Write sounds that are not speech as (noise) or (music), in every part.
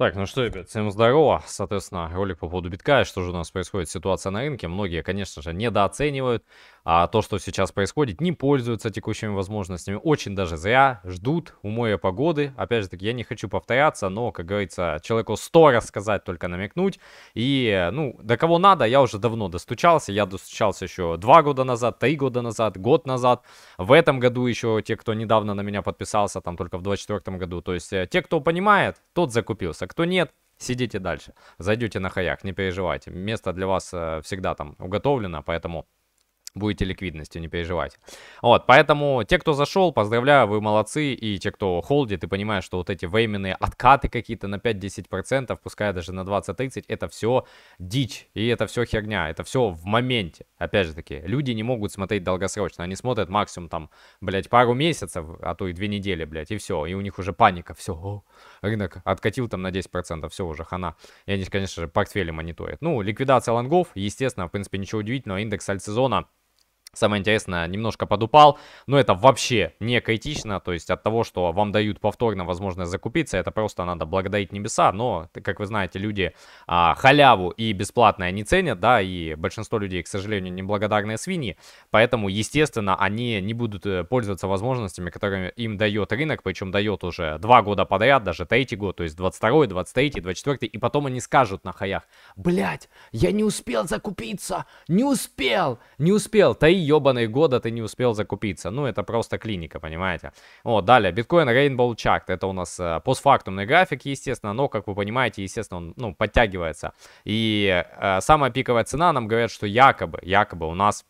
Так, ну что, ребят, всем здорово. Соответственно, ролик по поводу битка, что же у нас происходит, ситуация на рынке. Многие, конечно же, недооценивают а то, что сейчас происходит, не пользуются текущими возможностями. Очень даже зря ждут умоя погоды. Опять же таки, я не хочу повторяться, но, как говорится, человеку сто раз сказать, только намекнуть. И, ну, до кого надо, я уже давно достучался. Я достучался еще два года назад, три года назад, год назад. В этом году еще те, кто недавно на меня подписался, там только в 2024 году. То есть э, те, кто понимает, тот закупился кто нет, сидите дальше. Зайдете на хаях, не переживайте. Место для вас э, всегда там уготовлено, поэтому будете ликвидностью, не переживайте. Вот, поэтому те, кто зашел, поздравляю, вы молодцы, и те, кто холдит, и понимают, что вот эти временные откаты какие-то на 5-10%, пускай даже на 20-30, это все дичь, и это все херня, это все в моменте. Опять же таки, люди не могут смотреть долгосрочно, они смотрят максимум там, блядь, пару месяцев, а то и две недели, блядь, и все, и у них уже паника, все, о, рынок откатил там на 10%, все, уже хана. И они, конечно же, портфели мониторят. Ну, ликвидация лонгов, естественно, в принципе, ничего удивительного, индекс альтсезона сезона Самое интересное, немножко подупал, но это вообще не критично, то есть от того, что вам дают повторно возможность закупиться, это просто надо благодарить небеса, но, как вы знаете, люди а, халяву и бесплатное не ценят, да, и большинство людей, к сожалению, неблагодарные свиньи, поэтому, естественно, они не будут э, пользоваться возможностями, которые им дает рынок, причем дает уже два года подряд, даже третий год, то есть 22, 23, 24, и потом они скажут на хаях, блять, я не успел закупиться, не успел, не успел, таи ебаные года ты не успел закупиться. Ну, это просто клиника, понимаете. О, далее, биткоин Rainbow Chart. Это у нас э, постфактумный график, естественно, но, как вы понимаете, естественно, он, ну, подтягивается. И э, самая пиковая цена нам говорят, что якобы, якобы у нас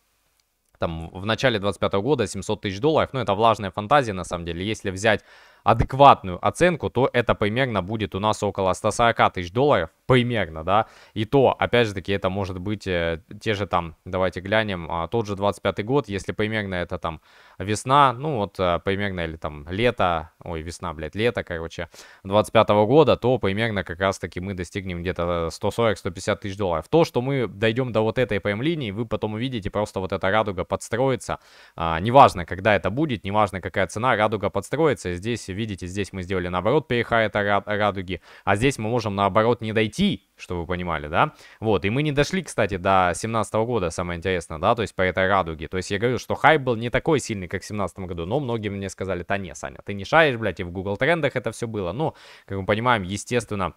там в начале 25 года 700 тысяч долларов, ну это влажная фантазия на самом деле, если взять адекватную оценку, то это примерно будет у нас около 140 тысяч долларов, примерно, да. И то, опять же таки, это может быть э, те же там, давайте глянем, а, тот же 25 год, если примерно это там весна, ну вот э, примерно или там лето, ой, весна, блядь, лето, короче, 25 -го года, то примерно как раз таки мы достигнем где-то 140-150 э, тысяч долларов. То, что мы дойдем до вот этой ПМ-линии, вы потом увидите, просто вот эта радуга подстроится. А, неважно, когда это будет, неважно, какая цена, радуга подстроится. Здесь, видите, здесь мы сделали наоборот перехай этой радуги, а здесь мы можем наоборот не дойти идти, чтобы вы понимали, да? Вот, и мы не дошли, кстати, до 17 года, самое интересное, да, то есть по этой радуге. То есть я говорю, что хайп был не такой сильный, как в 17 году, но многие мне сказали, да не, Саня, ты не шаришь, блядь, и в Google трендах это все было. Но ну, как мы понимаем, естественно,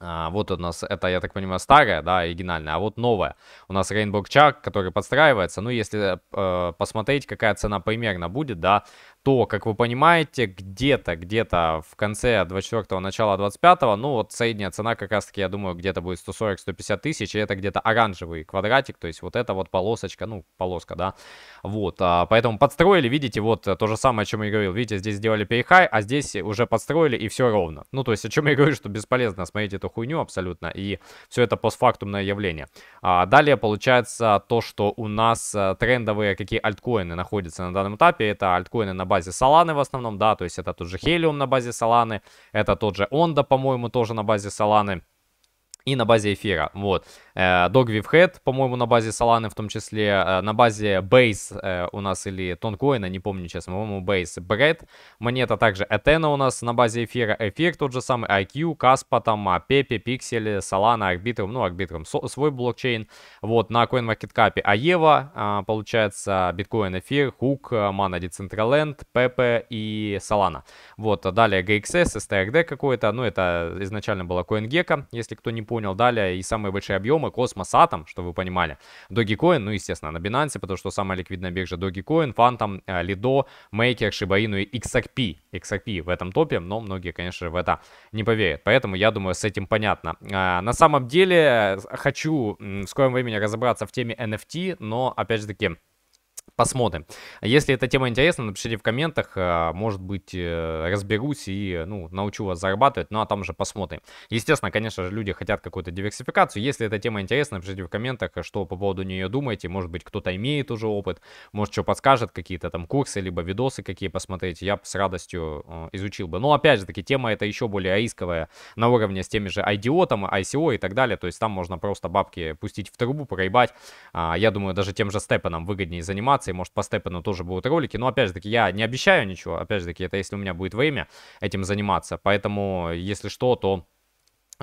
а, вот у нас это, я так понимаю, старая, да, оригинальная, а вот новая. У нас Rainbow Shark, который подстраивается. Ну, если э, посмотреть, какая цена примерно будет, да, то, как вы понимаете, где-то, где-то в конце 24-го, начало 25-го, ну вот средняя цена как раз-таки, я думаю, где-то будет 140-150 тысяч, и это где-то оранжевый квадратик, то есть вот эта вот полосочка, ну, полоска, да, вот, а, поэтому подстроили, видите, вот э, то же самое, о чем я говорил, видите, здесь сделали перехай, а здесь уже подстроили, и все ровно, ну, то есть о чем я говорю, что бесполезно смотреть эту хуйню абсолютно, и все это постфактумное явление. А, далее получается то, что у нас э, трендовые какие альткоины находятся на данном этапе, это альткоины на базе саланы в основном, да, то есть это тот же Helium на базе саланы это тот же Онда, по-моему, тоже на базе саланы и на базе эфира, вот. Э, Dogwave Head, по-моему, на базе Solana в том числе, э, на базе Base э, у нас или Тонкоина, не помню сейчас, по-моему, Base Bread, монета также Athena у нас на базе эфира, эфир тот же самый, IQ, Каспа, там, а Pepe, Pixel, Solana, Arbitrum, ну, Arbitrum свой блокчейн, вот, на CoinMarketCap Аева, а, получается, Bitcoin Эфир, Hook, Mana Decentraland, Pepe и Solana, вот, далее GXS, STRD какой-то, ну, это изначально было CoinGecko, если кто не помнит, понял, далее и самые большие объемы, Космос, Атом, что вы понимали, Dogecoin, ну, естественно, на Binance, потому что самая ликвидная биржа Dogecoin, Phantom, э, Lido, Maker, Shiba Inu и XRP, XRP в этом топе, но многие, конечно в это не поверят, поэтому я думаю, с этим понятно. А, на самом деле, хочу в скором времени разобраться в теме NFT, но, опять же таки, Посмотрим. Если эта тема интересна, напишите в комментах, а, может быть, э, разберусь и, ну, научу вас зарабатывать, ну, а там уже посмотрим. Естественно, конечно же, люди хотят какую-то диверсификацию. Если эта тема интересна, напишите в комментах, что по поводу нее думаете. Может быть, кто-то имеет уже опыт, может, что подскажет, какие-то там курсы, либо видосы какие посмотреть. Я с радостью э, изучил бы. Но, опять же таки, тема это еще более рисковая на уровне с теми же IDO, там, ICO и так далее. То есть там можно просто бабки пустить в трубу, проебать. А, я думаю, даже тем же степеном выгоднее заниматься информации, может, по Степену тоже будут ролики, но, опять же таки, я не обещаю ничего, опять же таки, это если у меня будет время этим заниматься, поэтому, если что, то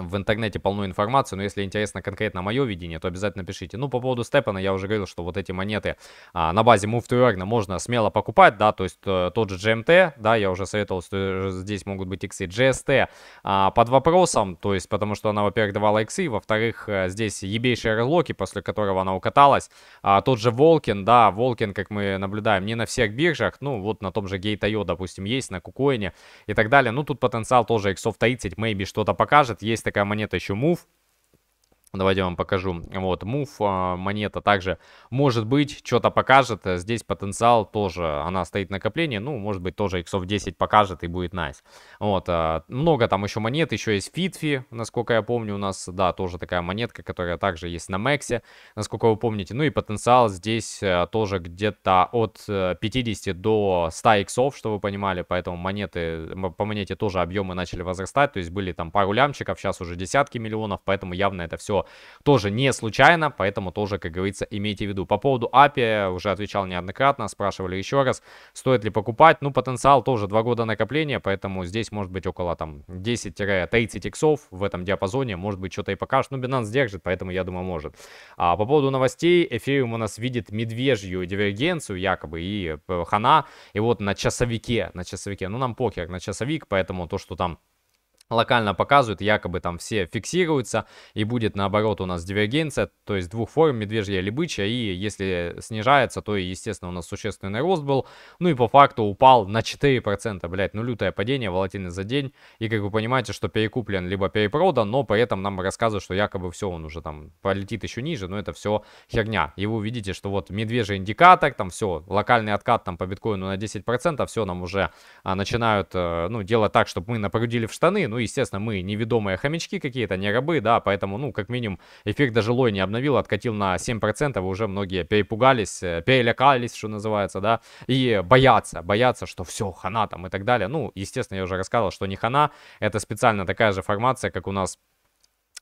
в интернете полно информации, но если интересно конкретно мое видение, то обязательно пишите. Ну, по поводу Степана я уже говорил, что вот эти монеты а, на базе Move to Earn можно смело покупать, да, то есть э, тот же GMT, да, я уже советовал, что здесь могут быть иксы. GST а, под вопросом, то есть потому что она, во-первых, давала иксы, во-вторых, э, здесь ебейшие релоки, после которого она укаталась. А, тот же Волкин, да, Волкин, как мы наблюдаем, не на всех биржах, ну, вот на том же Gate.io, допустим, есть, на Кукоине и так далее. Ну, тут потенциал тоже иксов 30, maybe что-то покажет, есть есть такая монета еще Move, Давайте я вам покажу. Вот, Move а, монета также, может быть, что-то покажет. Э, здесь потенциал тоже, она стоит накопление. Ну, может быть, тоже иксов 10 покажет и будет nice. Вот, а, много там еще монет. Еще есть Fitfi, насколько я помню, у нас, да, тоже такая монетка, которая также есть на Мексе, насколько вы помните. Ну и потенциал здесь э, тоже где-то от 50 э, до 100 иксов, что вы понимали. Поэтому монеты, по монете тоже объемы начали возрастать. То есть были там пару лямчиков, сейчас уже десятки миллионов. Поэтому явно это все тоже не случайно, поэтому тоже, как говорится, имейте в виду. По поводу API уже отвечал неоднократно, спрашивали еще раз, стоит ли покупать. Ну, потенциал тоже 2 года накопления, поэтому здесь может быть около там 10-30 иксов в этом диапазоне, может быть, что-то и покажет. Ну, Binance держит, поэтому я думаю, может. А по поводу новостей, Эфириум у нас видит медвежью дивергенцию якобы и э, хана, и вот на часовике, на часовике, ну, нам покер на часовик, поэтому то, что там локально показывают, якобы там все фиксируются, и будет наоборот у нас дивергенция, то есть двух форм, медвежья или бычья, и если снижается, то, естественно, у нас существенный рост был, ну и по факту упал на 4%, блядь, ну лютое падение, волатильность за день, и как вы понимаете, что перекуплен либо перепродан, но при этом нам рассказывают, что якобы все, он уже там полетит еще ниже, но это все херня, и вы увидите, что вот медвежий индикатор, там все, локальный откат там по биткоину на 10%, все нам уже а, начинают, а, ну, делать так, чтобы мы напрудили в штаны, ну ну, естественно, мы неведомые хомячки какие-то, не рабы, да, поэтому, ну, как минимум, эффект даже лой не обновил, откатил на 7%, и уже многие перепугались, э, перелякались, что называется, да, и боятся, боятся, что все, хана там и так далее. Ну, естественно, я уже рассказывал, что не хана, это специально такая же формация, как у нас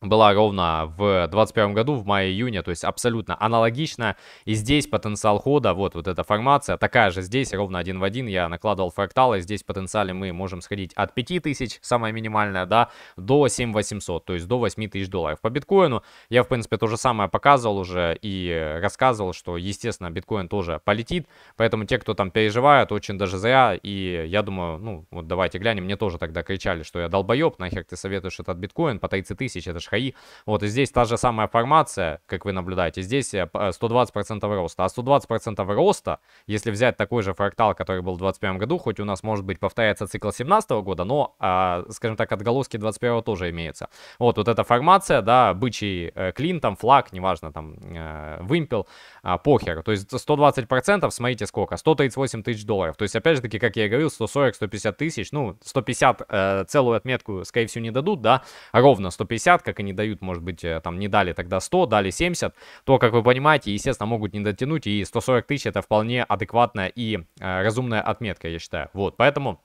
была ровно в 2021 году, в мае-июне, то есть абсолютно аналогично. И здесь потенциал хода, вот, вот эта формация, такая же здесь, ровно один в один, я накладывал фракталы, здесь потенциально мы можем сходить от 5000, самая минимальная, да, до 7800, то есть до 8000 долларов. По биткоину я, в принципе, то же самое показывал уже и рассказывал, что, естественно, биткоин тоже полетит, поэтому те, кто там переживают, очень даже зря, и я думаю, ну, вот давайте глянем, мне тоже тогда кричали, что я долбоеб, нахер ты советуешь этот биткоин по 30 тысяч, это делаешь хаи. Вот, и здесь та же самая формация, как вы наблюдаете, здесь 120% э, роста. А 120% роста, если взять такой же фрактал, который был в 2021 году, хоть у нас, может быть, повторяется цикл 2017 года, но, а, скажем так, отголоски 21 тоже имеются. Вот, вот эта формация, да, бычий э, клин, там, флаг, неважно, там, э, вымпел, э, похер. То есть 120%, смотрите сколько, 138 тысяч долларов. То есть, опять же таки, как я и говорил, 140-150 тысяч, ну, 150 э, целую отметку, скорее всего, не дадут, да, а ровно 150, как как они дают, может быть, э, там не дали тогда 100, дали 70, то, как вы понимаете, естественно, могут не дотянуть, и 140 тысяч это вполне адекватная и э, разумная отметка, я считаю. Вот, поэтому...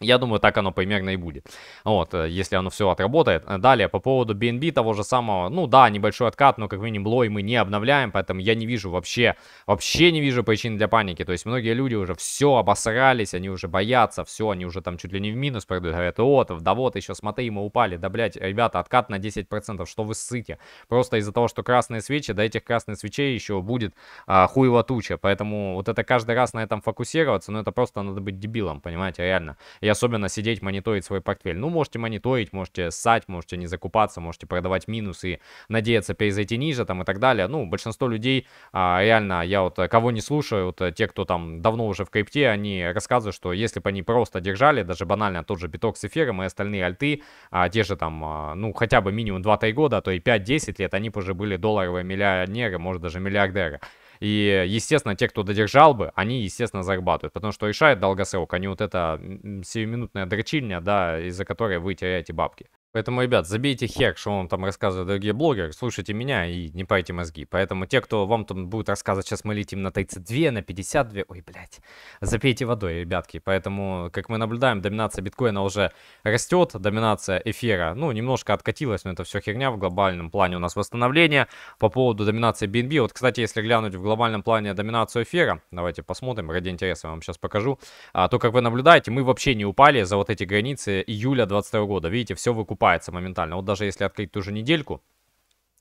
Я думаю, так оно примерно и будет. Вот, э, если оно все отработает. Далее, по поводу BNB того же самого. Ну да, небольшой откат, но как минимум лой мы не обновляем, поэтому я не вижу вообще, вообще не вижу причин для паники. То есть многие люди уже все обосрались, они уже боятся, все, они уже там чуть ли не в минус пройдут. Говорят, вот, да вот, еще смотри, мы упали. Да, блядь, ребята, откат на 10%, что вы ссыте? Просто из-за того, что красные свечи, до этих красных свечей еще будет а, хуево туча. Поэтому вот это каждый раз на этом фокусироваться, ну это просто надо быть дебилом, понимаете, реально особенно сидеть мониторить свой портфель. Ну, можете мониторить, можете ссать, можете не закупаться, можете продавать минус и надеяться перезайти ниже там и так далее. Ну, большинство людей, а, реально, я вот кого не слушаю, вот те, кто там давно уже в крипте, они рассказывают, что если бы они просто держали, даже банально тот же биток с эфиром и остальные альты, а, те же там, а, ну, хотя бы минимум 2-3 года, а то и 5-10 лет, они бы уже были долларовые миллиардеры, может даже миллиардеры. И, естественно, те, кто додержал бы, они, естественно, зарабатывают. Потому что решает долгосрок, а не вот эта сиюминутная дрочильня, да, из-за которой вы теряете бабки. Поэтому, ребят, забейте хек, что он там рассказывает другие блогеры, слушайте меня и не пайте мозги. Поэтому те, кто вам там будет рассказывать, сейчас мы летим на 32, на 52, ой, блядь, запейте водой, ребятки. Поэтому, как мы наблюдаем, доминация биткоина уже растет, доминация эфира, ну, немножко откатилась, но это все херня в глобальном плане у нас восстановление. По поводу доминации BNB, вот, кстати, если глянуть в глобальном плане доминацию эфира, давайте посмотрим, ради интереса вам сейчас покажу, а, то, как вы наблюдаете, мы вообще не упали за вот эти границы июля 22 года. Видите, все выкупали окупается моментально. Вот даже если открыть ту же недельку,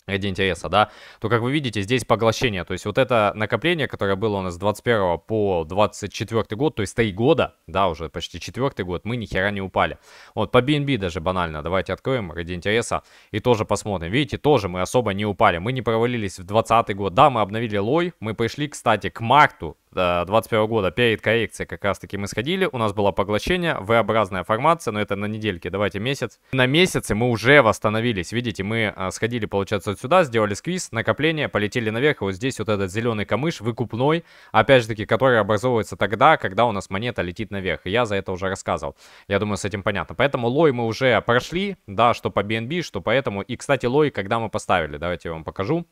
ради интереса, да, то, как вы видите, здесь поглощение, то есть вот это накопление, которое было у нас с 21 по 24 год, то есть 3 года, да, уже почти 4 год, мы ни хера не упали. Вот по BNB даже банально, давайте откроем ради интереса и тоже посмотрим. Видите, тоже мы особо не упали, мы не провалились в 20 год, да, мы обновили лой, мы пришли, кстати, к марту 2021 года перед коррекцией как раз таки мы сходили, у нас было поглощение, V-образная формация, но это на недельке, давайте месяц. На месяце мы уже восстановились, видите, мы а, сходили, получается, вот сюда, сделали сквиз, накопление, полетели наверх, и вот здесь вот этот зеленый камыш выкупной, опять же таки, который образовывается тогда, когда у нас монета летит наверх, и я за это уже рассказывал, я думаю, с этим понятно. Поэтому лой мы уже прошли, да, что по BNB, что поэтому, и, кстати, лой, когда мы поставили, давайте я вам покажу.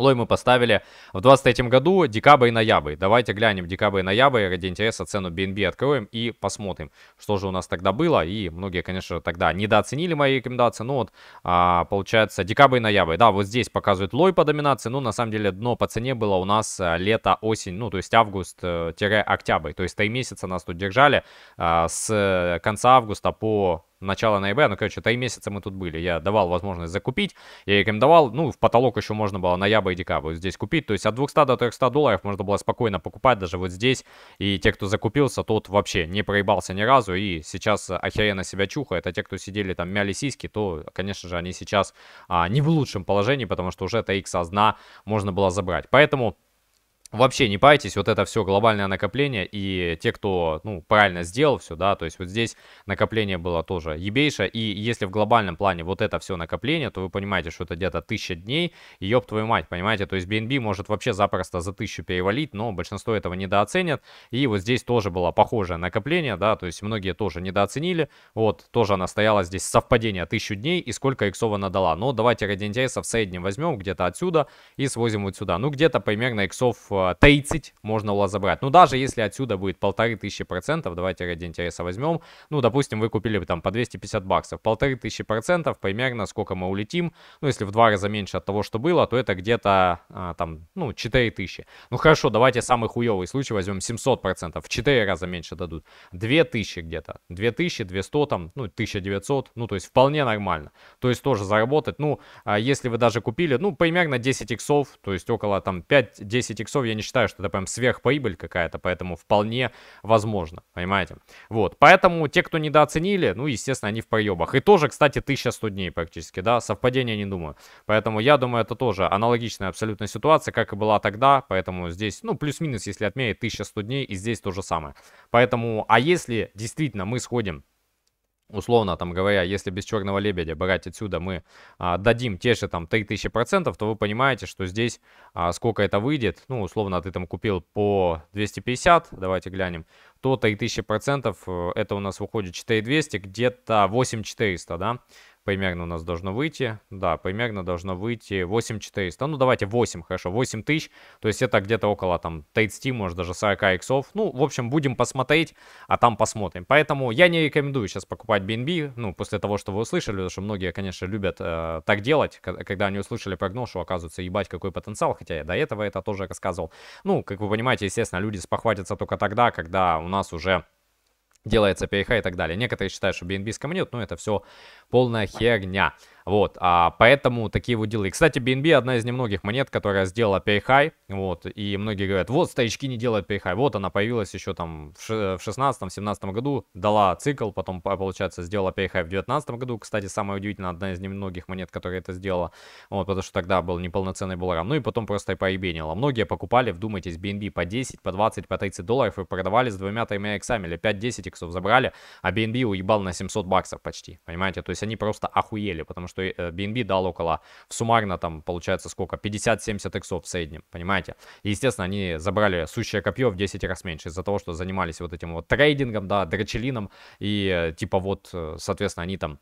Лой мы поставили в 23 году, декабрь и ноябрь. Давайте глянем декабрь и ноябрь, ради интереса цену BNB откроем и посмотрим, что же у нас тогда было. И многие, конечно, тогда недооценили мои рекомендации. Но вот, а, получается, декабрь и ноябрь. Да, вот здесь показывает лой по доминации, но на самом деле дно по цене было у нас а, лето, осень, ну то есть август-октябрь. Э, то есть 3 месяца нас тут держали а, с конца августа по начала ноября, ну, короче, три месяца мы тут были, я давал возможность закупить, я рекомендовал, ну, в потолок еще можно было ноябрь и декабрь здесь купить, то есть от 200 до 300 долларов можно было спокойно покупать даже вот здесь, и те, кто закупился, тот вообще не проебался ни разу, и сейчас охеренно себя чухает, а те, кто сидели там мяли сиськи, то, конечно же, они сейчас а, не в лучшем положении, потому что уже это TX со можно было забрать, поэтому... Вообще не пайтесь, вот это все глобальное накопление и те, кто, ну, правильно сделал все, да, то есть вот здесь накопление было тоже ебейшее, и если в глобальном плане вот это все накопление, то вы понимаете, что это где-то 1000 дней, и твою мать, понимаете, то есть BNB может вообще запросто за 1000 перевалить, но большинство этого недооценят, и вот здесь тоже было похожее накопление, да, то есть многие тоже недооценили, вот, тоже она стояла здесь совпадение 1000 дней и сколько иксов она дала, но давайте ради интереса в среднем возьмем где-то отсюда и свозим вот сюда, ну, где-то примерно иксов э, в 30 э, можно у вас забрать. Ну, даже если отсюда будет полторы тысячи процентов, давайте ради интереса возьмем, ну, допустим, вы купили бы там по 250 баксов, полторы тысячи процентов, примерно сколько мы улетим, ну, если в два раза меньше от того, что было, то это где-то а, там, ну, 4 тысячи. Ну, хорошо, давайте самый хуёвый случай возьмем 700 процентов, в 4 раза меньше дадут, 2 тысячи где-то, 2 тысячи, 200 там, ну, 1900, ну, то есть вполне нормально. То есть тоже заработать, ну, а если вы даже купили, ну, примерно 10 иксов, то есть около там 5-10 иксов, я не считаю, что это прям сверхприбыль какая-то, поэтому вполне возможно, понимаете? Вот, поэтому те, кто недооценили, ну, естественно, они в проебах. И тоже, кстати, 1100 дней практически, да, совпадение не думаю. Поэтому я думаю, это тоже аналогичная абсолютно ситуация, как и была тогда, поэтому здесь, ну, плюс-минус, если отмерить 1100 дней, и здесь то же самое. Поэтому, а если действительно мы сходим условно там говоря, если без черного лебедя брать отсюда мы а, дадим те же там 3000%, то вы понимаете, что здесь а, сколько это выйдет, ну, условно, ты там купил по 250, давайте глянем, то 3000% э, это у нас выходит 4200, где-то 8400, да, Примерно у нас должно выйти. Да, примерно должно выйти 8400. Ну, давайте 8, хорошо, 8000. То есть это где-то около там 30, может даже 40 иксов. Ну, в общем, будем посмотреть, а там посмотрим. Поэтому я не рекомендую сейчас покупать BNB, ну, после того, что вы услышали, потому что многие, конечно, любят э, так делать, когда они услышали прогноз, что оказывается, ебать, какой потенциал, хотя я до этого это тоже рассказывал. Ну, как вы понимаете, естественно, люди спохватятся только тогда, когда у нас уже делается PH и так далее. Некоторые считают, что BNB скамнет, но это все полная херня. Вот, а поэтому такие вот дела. И, кстати, BNB одна из немногих монет, которая сделала перехай, вот, и многие говорят, вот, старички не делают перехай, вот, она появилась еще там в 16-17 году, дала цикл, потом, получается, сделала перехай в 19 году, кстати, самое удивительное, одна из немногих монет, которая это сделала, вот, потому что тогда был неполноценный булларам, ну и потом просто и поебенило. Многие покупали, вдумайтесь, BNB по 10, по 20, по 30 долларов и продавали с двумя-тремя иксами, или 5-10 иксов забрали, а BNB уебал на 700 баксов почти, понимаете, то есть они просто охуели, потому что что э, BNB дал около, в суммарно там получается сколько, 50-70 иксов в среднем, понимаете? И, естественно, они забрали сущее копье в 10 раз меньше из-за того, что занимались вот этим вот трейдингом, да, дрочелином, и э, типа вот, э, соответственно, они там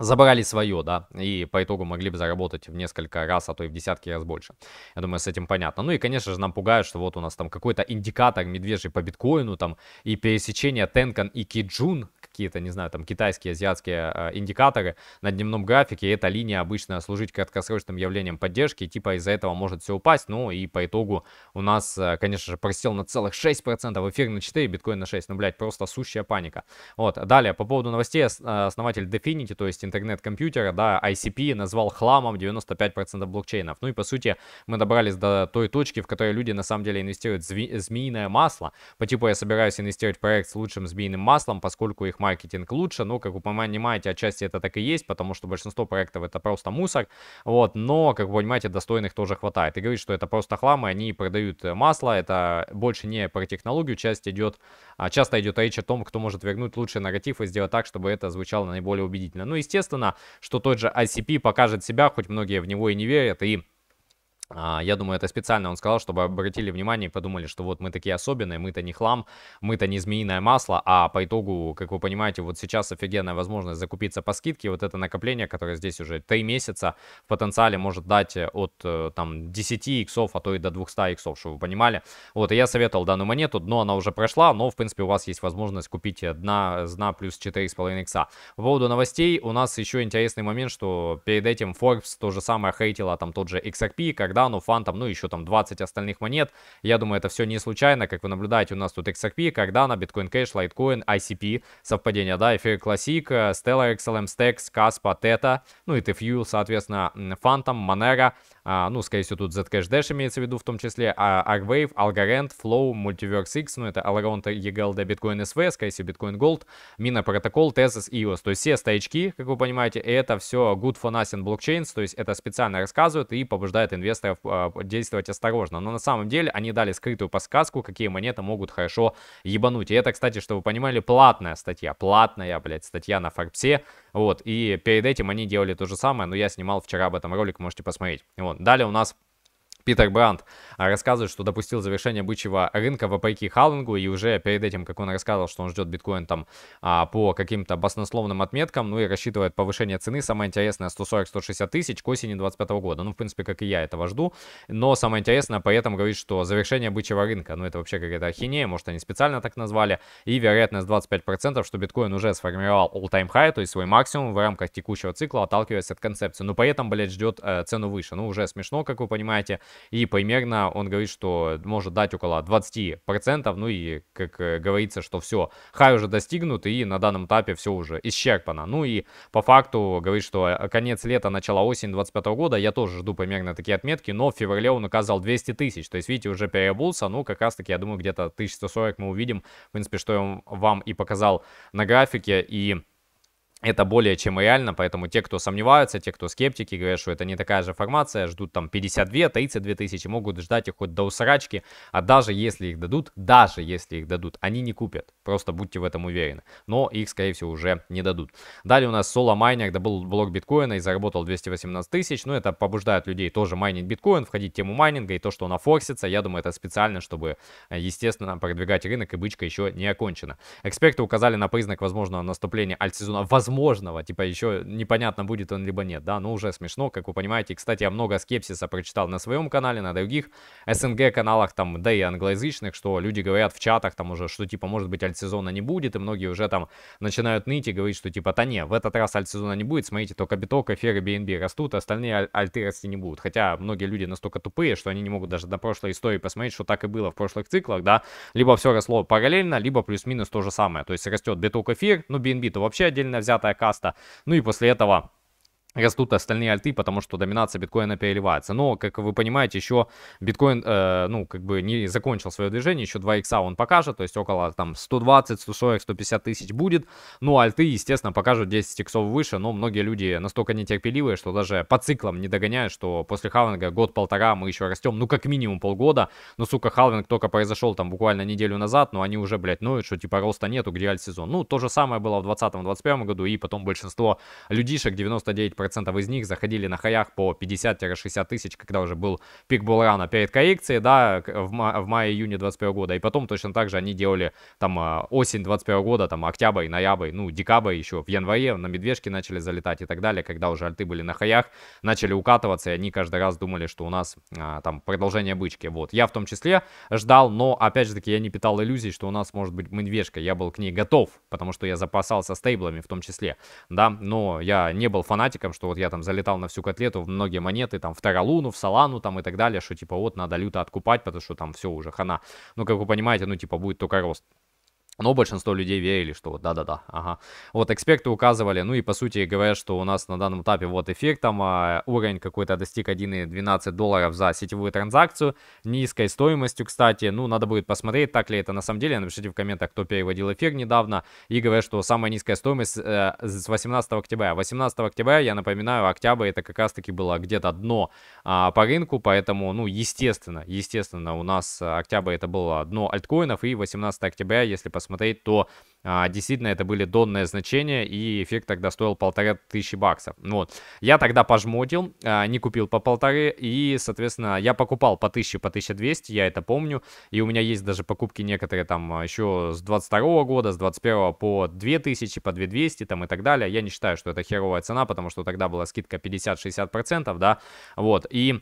забрали свое, да, и по итогу могли бы заработать в несколько раз, а то и в десятки раз больше. Я думаю, с этим понятно. Ну и, конечно же, нам пугают, что вот у нас там какой-то индикатор медвежий по биткоину там и пересечение Тенкан и Киджун, какие-то, не знаю, там китайские, азиатские э, индикаторы на дневном графике, эта линия обычно служить краткосрочным явлением поддержки, типа из-за этого может все упасть, ну и по итогу у нас, э, конечно же, просел на целых 6%, эфир на 4, биткоин на 6, ну, блядь, просто сущая паника. Вот, далее, по поводу новостей, а, основатель Definity, то есть интернет-компьютера, да, ICP назвал хламом 95% блокчейнов, ну и по сути мы добрались до той точки, в которой люди на самом деле инвестируют змеиное масло, по типу я собираюсь инвестировать в проект с лучшим змеиным маслом, поскольку их маркетинг лучше. Но, как вы понимаете, отчасти это так и есть, потому что большинство проектов это просто мусор. Вот, но, как вы понимаете, достойных тоже хватает. И говорит, что это просто хлам, и они продают масло. Это больше не про технологию. Часть идет, а часто идет речь о том, кто может вернуть лучший нарратив и сделать так, чтобы это звучало наиболее убедительно. Ну, естественно, что тот же ICP покажет себя, хоть многие в него и не верят, и а, я думаю, это специально он сказал, чтобы обратили внимание и подумали, что вот мы такие особенные, мы-то не хлам, мы-то не змеиное масло, а по итогу, как вы понимаете, вот сейчас офигенная возможность закупиться по скидке, вот это накопление, которое здесь уже 3 месяца в потенциале может дать э, от э, там 10 иксов, а то и до 200 иксов, чтобы вы понимали. Вот, и я советовал данную монету, но она уже прошла, но в принципе у вас есть возможность купить одна э, зна плюс 4,5 икса. По поводу новостей, у нас еще интересный момент, что перед этим Forbes то же самое хейтила, там тот же XRP, когда Макдану, Фантом, ну еще там 20 ну, остальных монет. Я думаю, это все не случайно. Как вы наблюдаете, у нас тут XRP, Кардана, Bitcoin Cash, Litecoin, ICP, совпадение, да, эфир Classic, Stellar, XLM Stacks, Caspa, Teta, ну и TFU, соответственно, фантом, Monero, а, ну, скорее всего, тут Zcash Dash имеется в виду в том числе, а R-Wave, Algorand, Flow, Multiverse X, ну, это Algorand, EGLD, Bitcoin SV, скорее всего, Bitcoin Gold, Mina Protocol, Tezos, EOS. То есть все стоячки, как вы понимаете, это все good for nothing blockchains, то есть это специально рассказывают и побуждает инвесторов э, действовать осторожно. Но на самом деле они дали скрытую подсказку, какие монеты могут хорошо ебануть. И это, кстати, чтобы вы понимали, платная статья, платная, блядь, статья на Форбсе, вот, и перед этим они делали то же самое, но я снимал вчера об этом ролик, можете посмотреть, вот. Далее у нас Питер Бранд рассказывает, что допустил завершение бычьего рынка вопреки халвингу, и уже перед этим, как он рассказывал, что он ждет биткоин там а, по каким-то баснословным отметкам, ну и рассчитывает повышение цены, самое интересное, 140-160 тысяч к осени 25 года. Ну, в принципе, как и я этого жду, но самое интересное, при этом говорит, что завершение бычьего рынка, ну это вообще какая-то ахинея, может они специально так назвали, и вероятность 25%, что биткоин уже сформировал all-time high, то есть свой максимум в рамках текущего цикла, отталкиваясь от концепции. Но при этом, блядь, ждет э, цену выше. Ну, уже смешно, как вы понимаете, и примерно он говорит, что может дать около 20%, ну и, как э, говорится, что все, хай уже достигнут, и на данном этапе все уже исчерпано. Ну и по факту говорит, что э, конец лета, начало осени 25 года, я тоже жду примерно такие отметки, но в феврале он указал 200 тысяч, то есть, видите, уже перебулся, ну, как раз таки, я думаю, где-то 1140 мы увидим, в принципе, что я вам и показал на графике, и это более чем реально, поэтому те, кто сомневаются, те, кто скептики, говорят, что это не такая же формация, ждут там 52-32 тысячи, могут ждать их хоть до усрачки, а даже если их дадут, даже если их дадут, они не купят, просто будьте в этом уверены, но их, скорее всего, уже не дадут. Далее у нас Соло Майнер добыл блок биткоина и заработал 218 тысяч, ну это побуждает людей тоже майнить биткоин, входить в тему майнинга и то, что она форсится, я думаю, это специально, чтобы, э, естественно, продвигать рынок и бычка еще не окончена. Эксперты указали на признак возможного наступления альтсезона, возможно, возможного, типа еще непонятно будет он либо нет, да, но уже смешно, как вы понимаете. Кстати, я много скепсиса прочитал на своем канале, на других СНГ каналах, там, да и англоязычных, что люди говорят в чатах там уже, что типа может быть альтсезона не будет, и многие уже там начинают ныть и говорить, что типа, да не, в этот раз альтсезона не будет, смотрите, только биток, эфир и BNB растут, а остальные альты расти не будут. Хотя многие люди настолько тупые, что они не могут даже на прошлой истории посмотреть, что так и было в прошлых циклах, да, либо все росло параллельно, либо плюс-минус то же самое, то есть растет биток эфир, ну BNB то вообще отдельно взят, 10 каста. Ну и после этого растут остальные альты, потому что доминация биткоина переливается. Но, как вы понимаете, еще биткоин, э, ну, как бы не закончил свое движение, еще 2 икса он покажет, то есть около там 120, 140, 150 тысяч будет. Ну, альты, естественно, покажут 10 иксов выше, но многие люди настолько нетерпеливые, что даже по циклам не догоняют, что после халвинга год-полтора мы еще растем, ну, как минимум полгода. Но, ну, сука, халвинг только произошел там буквально неделю назад, но они уже, блядь, ноют, что типа роста нету, где альт сезон. Ну, то же самое было в 2020-2021 году, и потом большинство людишек, 99% 90% из них заходили на хаях по 50-60 тысяч, когда уже был пик булрана перед коррекцией, да, в, ма- в мае-июне 21 года. И потом точно так же они делали там а, осень 21 года, там октябрь, ноябрь, ну, декабрь еще, в январе на медвежке начали залетать и так далее, когда уже альты были на хаях, начали укатываться, и они каждый раз думали, что у нас а, там продолжение бычки. Вот, я в том числе ждал, но опять же таки я не питал иллюзий, что у нас может быть медвежка, я был к ней готов, потому что я запасался стейблами в том числе, да, но я не был фанатиком, что вот я там залетал на всю котлету в многие монеты, там в Таралуну, в Салану там и так далее, что типа вот надо люто откупать, потому что там все уже хана. Ну, как вы понимаете, ну типа будет только рост. Но большинство людей верили, что вот да-да-да, ага. Вот эксперты указывали, ну и по сути говорят, что у нас на данном этапе вот эффект, там э, уровень какой-то достиг 1,12 долларов за сетевую транзакцию, низкой стоимостью, кстати, ну надо будет посмотреть, так ли это на самом деле, напишите в комментах, кто переводил эфир недавно, и говорят, что самая низкая стоимость э, с 18 октября. 18 октября, я напоминаю, октябрь это как раз таки было где-то дно э, по рынку, поэтому, ну естественно, естественно, у нас э, октябрь это было дно альткоинов, и 18 октября, если посмотреть, посмотреть, то а, действительно это были донные значения, и эффект тогда стоил полторы тысячи баксов. Ну вот. Я тогда пожмотил, а, не купил по полторы, и, соответственно, я покупал по 1000, по 1200, я это помню, и у меня есть даже покупки некоторые там а, еще с 22 года, с 21 по 2000, по 2200 там и так далее. Я не считаю, что это херовая цена, потому что тогда была скидка 50-60%, да, вот, и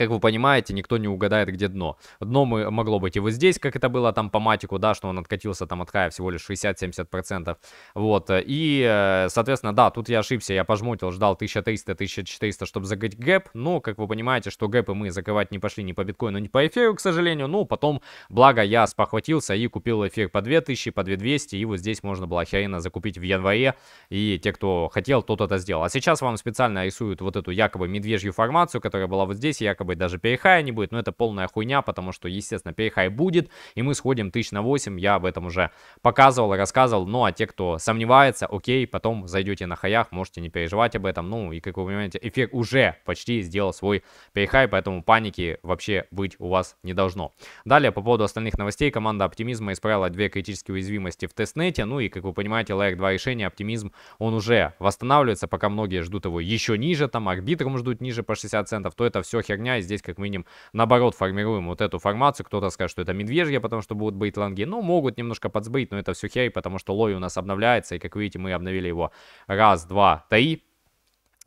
как вы понимаете, никто не угадает, где дно. Дно мы, могло быть и вот здесь, как это было там по матику, да, что он откатился там от края всего лишь 60-70%. Вот, и, э, соответственно, да, тут я ошибся, я пожмутил, ждал 1300-1400, чтобы закрыть гэп, но, как вы понимаете, что гэпы мы закрывать не пошли ни по биткоину, ни по эфиру, к сожалению, ну, потом, благо, я спохватился и купил эфир по 2000, по 2200, и вот здесь можно было охеренно закупить в январе, и те, кто хотел, тот это сделал. А сейчас вам специально рисуют вот эту якобы медвежью формацию, которая была вот здесь, якобы быть даже перехая не будет, но это полная хуйня, потому что, естественно, перехай будет, и мы сходим тысяч на 8, я об этом уже показывал, рассказывал, ну а те, кто сомневается, окей, потом зайдете на хаях, можете не переживать об этом, ну и как вы понимаете, эффект уже почти сделал свой перехай, поэтому паники вообще быть у вас не должно. Далее, по поводу остальных новостей, команда оптимизма исправила две критические уязвимости в тестнете, ну и как вы понимаете, лайк 2 решения, оптимизм, он уже восстанавливается, пока многие ждут его еще ниже, там арбитром ждут ниже по 60 центов, то это все херня, фигня, и здесь как минимум наоборот формируем вот эту формацию. Кто-то скажет, что это медвежья, потому что будут бейт лонги. Ну, могут немножко подсбыть, но это все хей, потому что лой у нас обновляется, и как видите, мы обновили его раз, два, три,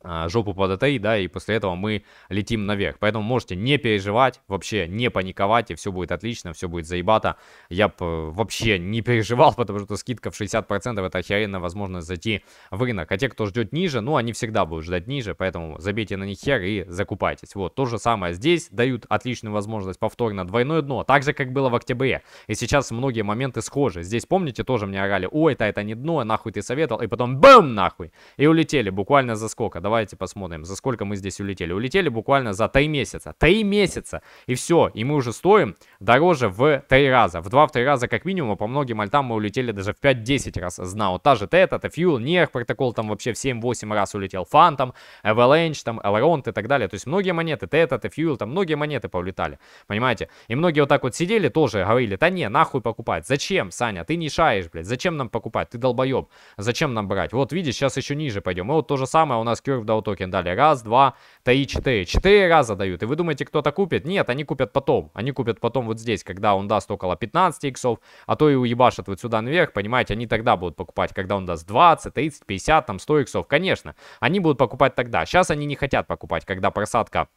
а, жопу под подотаить, да, и после этого мы летим наверх. Поэтому можете не переживать, вообще не паниковать, и все будет отлично, все будет заебато. Я б э, вообще не переживал, (laughs) потому что скидка в 60% это охеренная возможность зайти в рынок. А те, кто ждет ниже, ну, они всегда будут ждать ниже, поэтому забейте на них хер и закупайтесь. Вот, то же самое здесь, дают отличную возможность повторно двойное дно, так же, как было в октябре. И сейчас многие моменты схожи. Здесь, помните, тоже мне орали, ой, это, это не дно, нахуй ты советовал, и потом бэм, нахуй, и улетели буквально за сколько, давай давайте посмотрим, за сколько мы здесь улетели. Улетели буквально за 3 месяца. 3 месяца! И все, и мы уже стоим дороже в 3 раза. В 2-3 раза как минимум, а по многим альтам мы улетели даже в 5-10 раз. Знал, та же Тета, Тефьюл, Нерх, протокол там вообще в 7-8 раз улетел. Фантом, Эваленч, там, Элронт и так далее. То есть многие монеты, Тета, Тефьюл, там многие монеты повлетали. Понимаете? И многие вот так вот сидели тоже, говорили, да не, нахуй покупать. Зачем, Саня, ты не шаешь, блядь, зачем нам покупать? Ты долбоеб. Зачем нам брать? Вот видишь, сейчас еще ниже пойдем. И вот то же самое у нас Curve вокруг DAO токен дали. Раз, два, три, четыре. Четыре раза дают. И вы думаете, кто-то купит? Нет, они купят потом. Они купят потом вот здесь, когда он даст около 15 иксов, а то и уебашат вот сюда наверх, понимаете, они тогда будут покупать, когда он даст 20, 30, 50, там 100 иксов. Конечно, они будут покупать тогда. Сейчас они не хотят покупать, когда просадка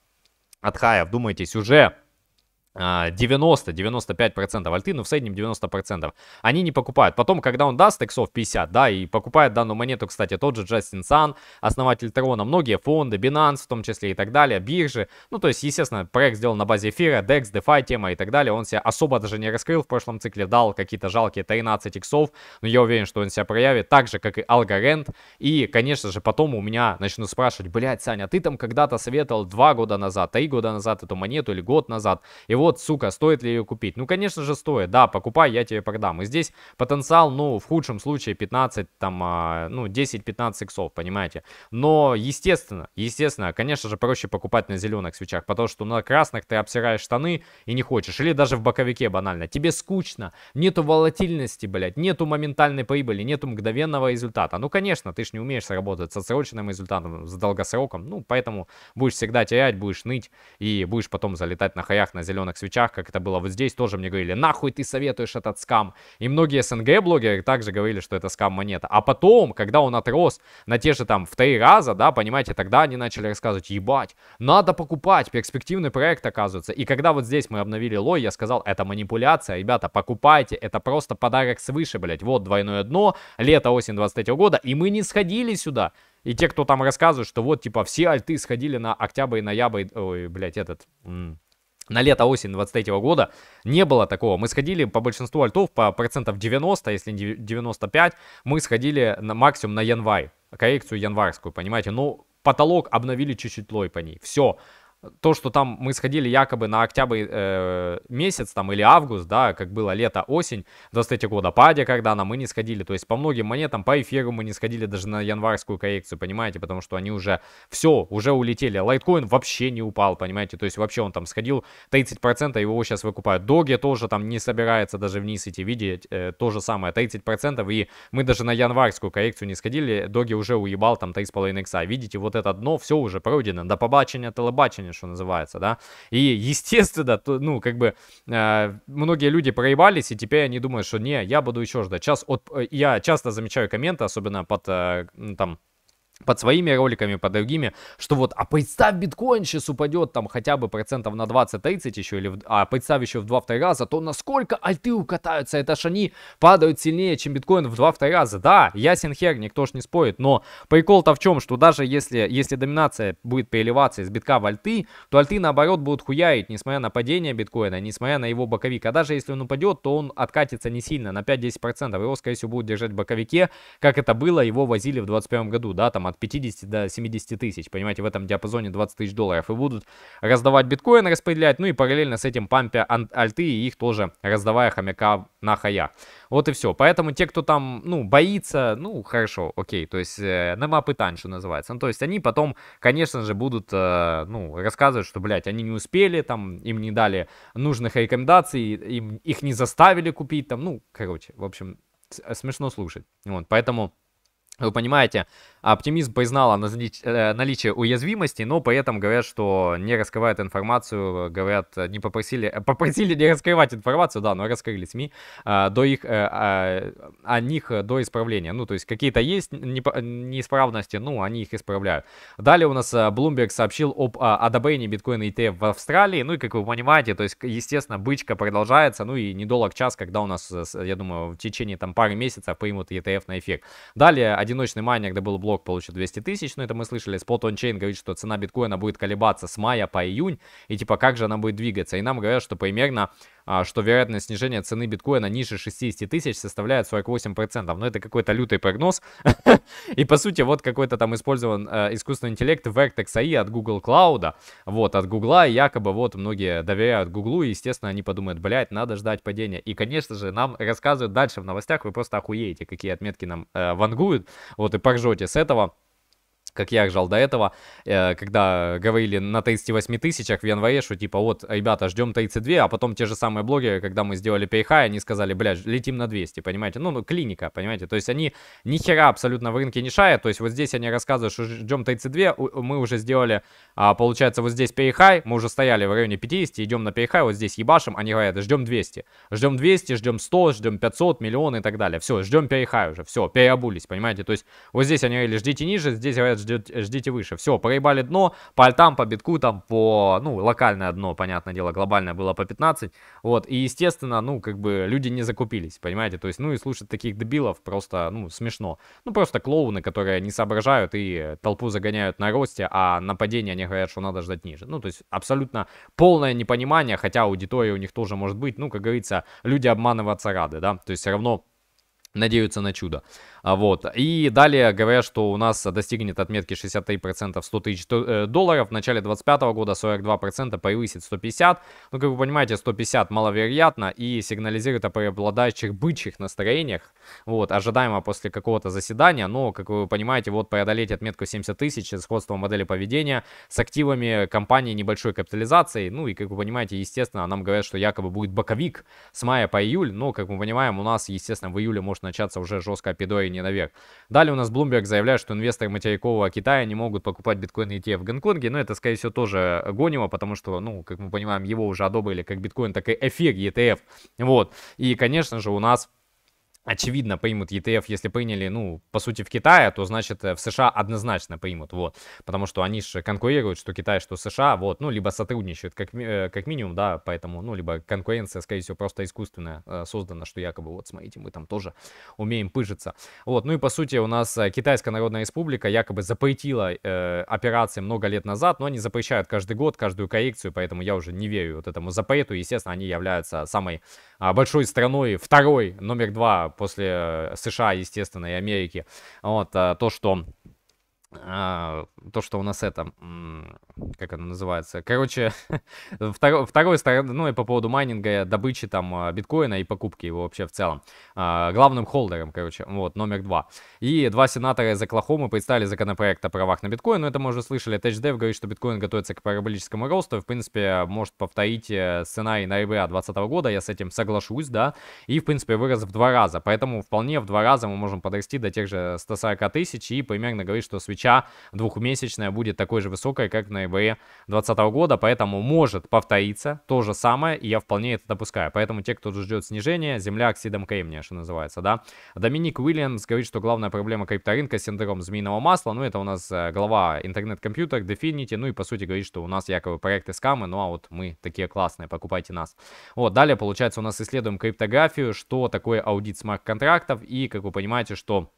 от хая, вдумайтесь, уже 90-95% а, альты, ну в среднем 90%, они не покупают. Потом, когда он даст иксов 50, да, и покупает данную монету, кстати, тот же Джастин Сан, основатель Трона, многие фонды, Binance в том числе и так далее, биржи, ну то есть, естественно, проект сделан на базе эфира, DEX, DeFi тема и так далее, он себя особо даже не раскрыл в прошлом цикле, дал какие-то жалкие 13 иксов, но я уверен, что он себя проявит, так же, как и Algorand, и, конечно же, потом у меня начнут спрашивать, блядь, Саня, ты там когда-то советовал 2 года назад, 3 года назад эту монету или год назад, и вот вот, сука, стоит ли ее купить? Ну, конечно же, стоит, да, покупай, я тебе продам. И здесь потенциал, ну, в худшем случае 15, там, а, ну, 10-15 иксов, понимаете? Но, естественно, естественно, конечно же, проще покупать на зеленых свечах, потому что на красных ты обсираешь штаны и не хочешь. Или даже в боковике банально. Тебе скучно, нету волатильности, блядь, нету моментальной прибыли, нету мгновенного результата. Ну, конечно, ты ж не умеешь сработать с отсроченным результатом, с долгосроком, ну, поэтому будешь всегда терять, будешь ныть и будешь потом залетать на хаях на зеленых красных свечах, как это было вот здесь, тоже мне говорили, нахуй ты советуешь этот скам. И многие СНГ-блогеры также говорили, что это скам-монета. А потом, когда он отрос на те же там в три раза, да, понимаете, тогда они начали рассказывать, ебать, надо покупать, перспективный проект оказывается. И когда вот здесь мы обновили лой, я сказал, это манипуляция, ребята, покупайте, это просто подарок свыше, блять вот двойное дно, лето-осень 23 года, и мы не сходили сюда. И те, кто там рассказывают, что вот, типа, все альты сходили на октябрь и ноябрь, ой, блядь, этот... М- на лето-осень 23 года не было такого. Мы сходили по большинству альтов по процентов 90, если 95, мы сходили на максимум на январь, коррекцию январскую, понимаете? Ну, потолок обновили чуть-чуть лой по ней. Все то, что там мы сходили якобы на октябрь э, месяц там или август, да, как было лето, осень 23 года, паде, когда она мы не сходили, то есть по многим монетам, по эфиру мы не сходили даже на январскую коррекцию, понимаете, потому что они уже все, уже улетели, лайткоин вообще не упал, понимаете, то есть вообще он там сходил 30%, его сейчас выкупают, доги тоже там не собирается даже вниз идти, видеть э, то же самое, 30%, и мы даже на январскую коррекцию не сходили, доги уже уебал там 3,5 икса, видите, вот это дно, все уже пройдено, до побачення, телебачення, понял, что называется, да. И, естественно, то, ну, как бы, э, многие люди проебались, и теперь они думают, что не, я буду еще ждать. Сейчас от, э, я часто замечаю комменты, особенно под, э, там, под своими роликами, под другими, что вот, а представь, биткоин сейчас упадет там хотя бы процентов на 20-30 еще, или, в, а представь еще в 2-2 раза, то насколько альты укатаются, это ж они падают сильнее, чем биткоин в 2-2 раза. Да, ясен хер, никто ж не спорит, но прикол-то в чем, что даже если, если доминация будет переливаться из битка в альты, то альты наоборот будут хуярить, несмотря на падение биткоина, несмотря на его боковик, а даже если он упадет, то он откатится не сильно, на 5-10%, его, скорее всего, будут держать в боковике, как это было, его возили в 21 году, да, там от 50 до 70 тысяч, понимаете, в этом диапазоне 20 тысяч долларов. И будут раздавать биткоин, распределять, ну и параллельно с этим пампя альты и их тоже раздавая хомяка на хая. Вот и все. Поэтому те, кто там, ну, боится, ну, хорошо, окей, то есть на э, нема что называется. Ну, то есть они потом, конечно же, будут, э, ну, рассказывать, что, блядь, они не успели, там, им не дали нужных рекомендаций, им их не заставили купить, там, ну, короче, в общем, э, смешно слушать. Вот, поэтому... Вы понимаете, оптимист оптимизм признала э, наличие уязвимости, но при этом говорят, что не раскрывают информацию, говорят, э, не попросили, э, попросили не раскрывать информацию, да, но раскрыли СМИ а, до их, а, о них до исправления. Ну, то есть какие-то есть неисправности, ну, они их исправляют. Далее у нас Bloomberg сообщил об а, одобрении биткоина ETF в Австралии, ну и как вы понимаете, то есть, естественно, бычка продолжается, ну и недолг час, когда у нас, я думаю, в течение там пары месяцев примут ETF на эффект. Далее одиночный майнер, где был блок, получит 200 тысяч, но ну, это мы слышали. Spot on Chain говорит, что цена биткоина будет колебаться с мая по июнь, и типа как же она будет двигаться. И нам говорят, что примерно а, что вероятность снижения цены биткоина ниже 60 тысяч составляет 48%. Но это какой-то лютый прогноз. (laughs) И по сути, вот какой-то там использован э, искусственный интеллект Vertex AI от Google Cloud, вот, от Google, якобы вот многие доверяют Google, и, естественно, они подумают, блядь, надо ждать падения. И, конечно же, нам рассказывают дальше в новостях, вы просто охуеете, какие отметки нам э, вангуют, вот, и поржете с этого как я жал до этого, э, когда говорили на 38 тысячах в январе, что типа вот, ребята, ждем 32, а потом те же самые блоги, когда мы сделали перехай, они сказали, бля, летим на 200, понимаете? Ну, ну клиника, понимаете? То есть они ни хера абсолютно в рынке не шая, то есть вот здесь они рассказывают, что ждем 32, мы уже сделали, а, получается, вот здесь перехай, мы уже стояли в районе 50, идем на перехай, вот здесь ебашим, они говорят, ждем 200, ждем 200, ждем 100, ждем 500, миллион и так далее, все, ждем перехай уже, все, переобулись, понимаете? То есть вот здесь они говорили, ждите ниже, здесь говорят, ждете, ждите выше. Все, проебали дно, по альтам, по битку там, по, ну, локальное дно, понятное дело, глобальное было по 15, вот, и, естественно, ну, как бы люди не закупились, понимаете, то есть, ну, и слушать таких дебилов просто, ну, смешно. Ну, просто клоуны, которые не соображают и толпу загоняют на росте, а нападение они говорят, что надо ждать ниже. Ну, то есть, абсолютно полное непонимание, хотя аудитория у них тоже может быть, ну, как говорится, люди обманываться рады, да, то есть, все равно надеются на чудо. А вот. И далее говорят, что у нас достигнет отметки 63% 100 тысяч э, долларов. В начале 2025 года 42% превысит 150. Ну, как вы понимаете, 150 маловероятно и сигнализирует о преобладающих бычьих настроениях. Вот, ожидаемо после какого-то заседания. Но, как вы понимаете, вот преодолеть отметку 70 тысяч сходство модели поведения с активами компании небольшой капитализации. Ну и, как вы понимаете, естественно, нам говорят, что якобы будет боковик с мая по июль. Но, как мы понимаем, у нас, естественно, в июле можно начаться уже жестко пидо и не наверх. Далее у нас Bloomberg заявляет, что инвесторы материкового Китая не могут покупать биткоин ETF в Гонконге, но это, скорее всего, тоже э, гонимо, потому что, ну, как мы понимаем, его уже одобрили как биткоин, так и эфир ETF. Вот. И, конечно же, у нас очевидно, поймут ETF, если приняли, ну, по сути, в Китае, то, значит, э, в США однозначно поймут вот, потому что они же конкурируют, что Китай, что США, вот, ну, либо сотрудничают, как, э, как минимум, да, поэтому, ну, либо конкуренция, скорее всего, просто искусственная э, создана, что якобы, вот, смотрите, мы там тоже умеем пыжиться, вот, ну, и, по сути, у нас Китайская Народная Республика якобы запретила э, операции много лет назад, но они запрещают каждый год, каждую коррекцию, поэтому я уже не верю вот этому запрету, естественно, они являются самой а, большой страной, второй, номер два после э, США, естественно, и Америки. Вот, а, то, что а, то, что у нас это, как оно называется, короче, (laughs) второй, второй ну и по поводу майнинга, добычи там а, биткоина и покупки его вообще в целом, а, главным холдером, короче, вот, номер два. И два сенатора из Оклахомы представили законопроект о правах на биткоин, но это мы уже слышали, TechDev говорит, что биткоин готовится к параболическому росту, в принципе, может повторить э, сценарий на РБА 2020 года, я с этим соглашусь, да, и, в принципе, вырос в два раза, поэтому вполне в два раза мы можем подрасти до тех же 140 тысяч и примерно говорить, что свечи свеча двухмесячная будет такой же высокой, как на EVE 2020 года, поэтому может повториться то же самое, и я вполне это допускаю. Поэтому те, кто ждет снижения, земля оксидом кремния, что называется, да. Доминик Уильямс говорит, что главная проблема крипторынка синдром змеиного масла, ну это у нас э, глава интернет-компьютер, Definity, ну и по сути говорит, что у нас якобы проекты скамы, ну а вот мы такие классные, покупайте нас. Вот, далее получается у нас исследуем криптографию, что такое аудит смарт-контрактов и, как вы понимаете, что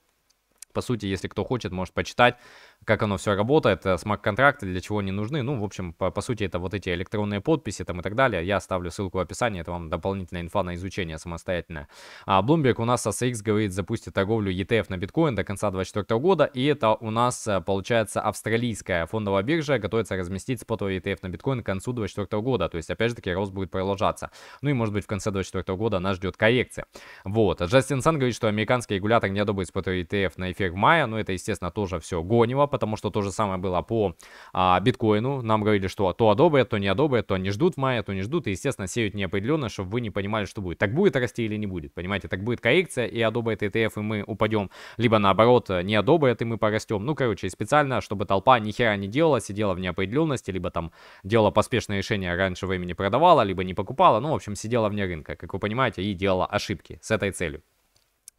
по сути, если кто хочет, может почитать как оно все работает, э, смарт-контракты, для чего они нужны. Ну, в общем, по, по сути, это вот эти электронные подписи там и так далее. Я оставлю ссылку в описании, это вам дополнительная инфа на изучение самостоятельно. А Bloomberg у нас SX э, говорит, запустит торговлю ETF на биткоин до конца 2024 года, и это у нас, э, получается, австралийская фондовая биржа готовится разместить спотовый ETF на биткоин к концу 2024 года, то есть, опять же таки, рост будет продолжаться. Ну и, может быть, в конце 2024 года нас ждет коррекция. Вот, Джастин Сан говорит, что американский регулятор не одобрит спотовый ETF на эфир в мае, но ну, это, естественно, тоже все гонево, потому что то же самое было по а, биткоину. Нам говорили, что то одобрят, то не одобрят, то не ждут в мае, то не ждут. И, естественно, сеют неопределенно, чтобы вы не понимали, что будет. Так будет расти или не будет, понимаете? Так будет коррекция, и одобрят ETF, и мы упадем. Либо наоборот, не одобрят, и мы порастем. Ну, короче, специально, чтобы толпа ни хера не делала, сидела в неопределенности, либо там делала поспешное решение раньше времени продавала, либо не покупала. Ну, в общем, сидела вне рынка, как вы понимаете, и делала ошибки с этой целью.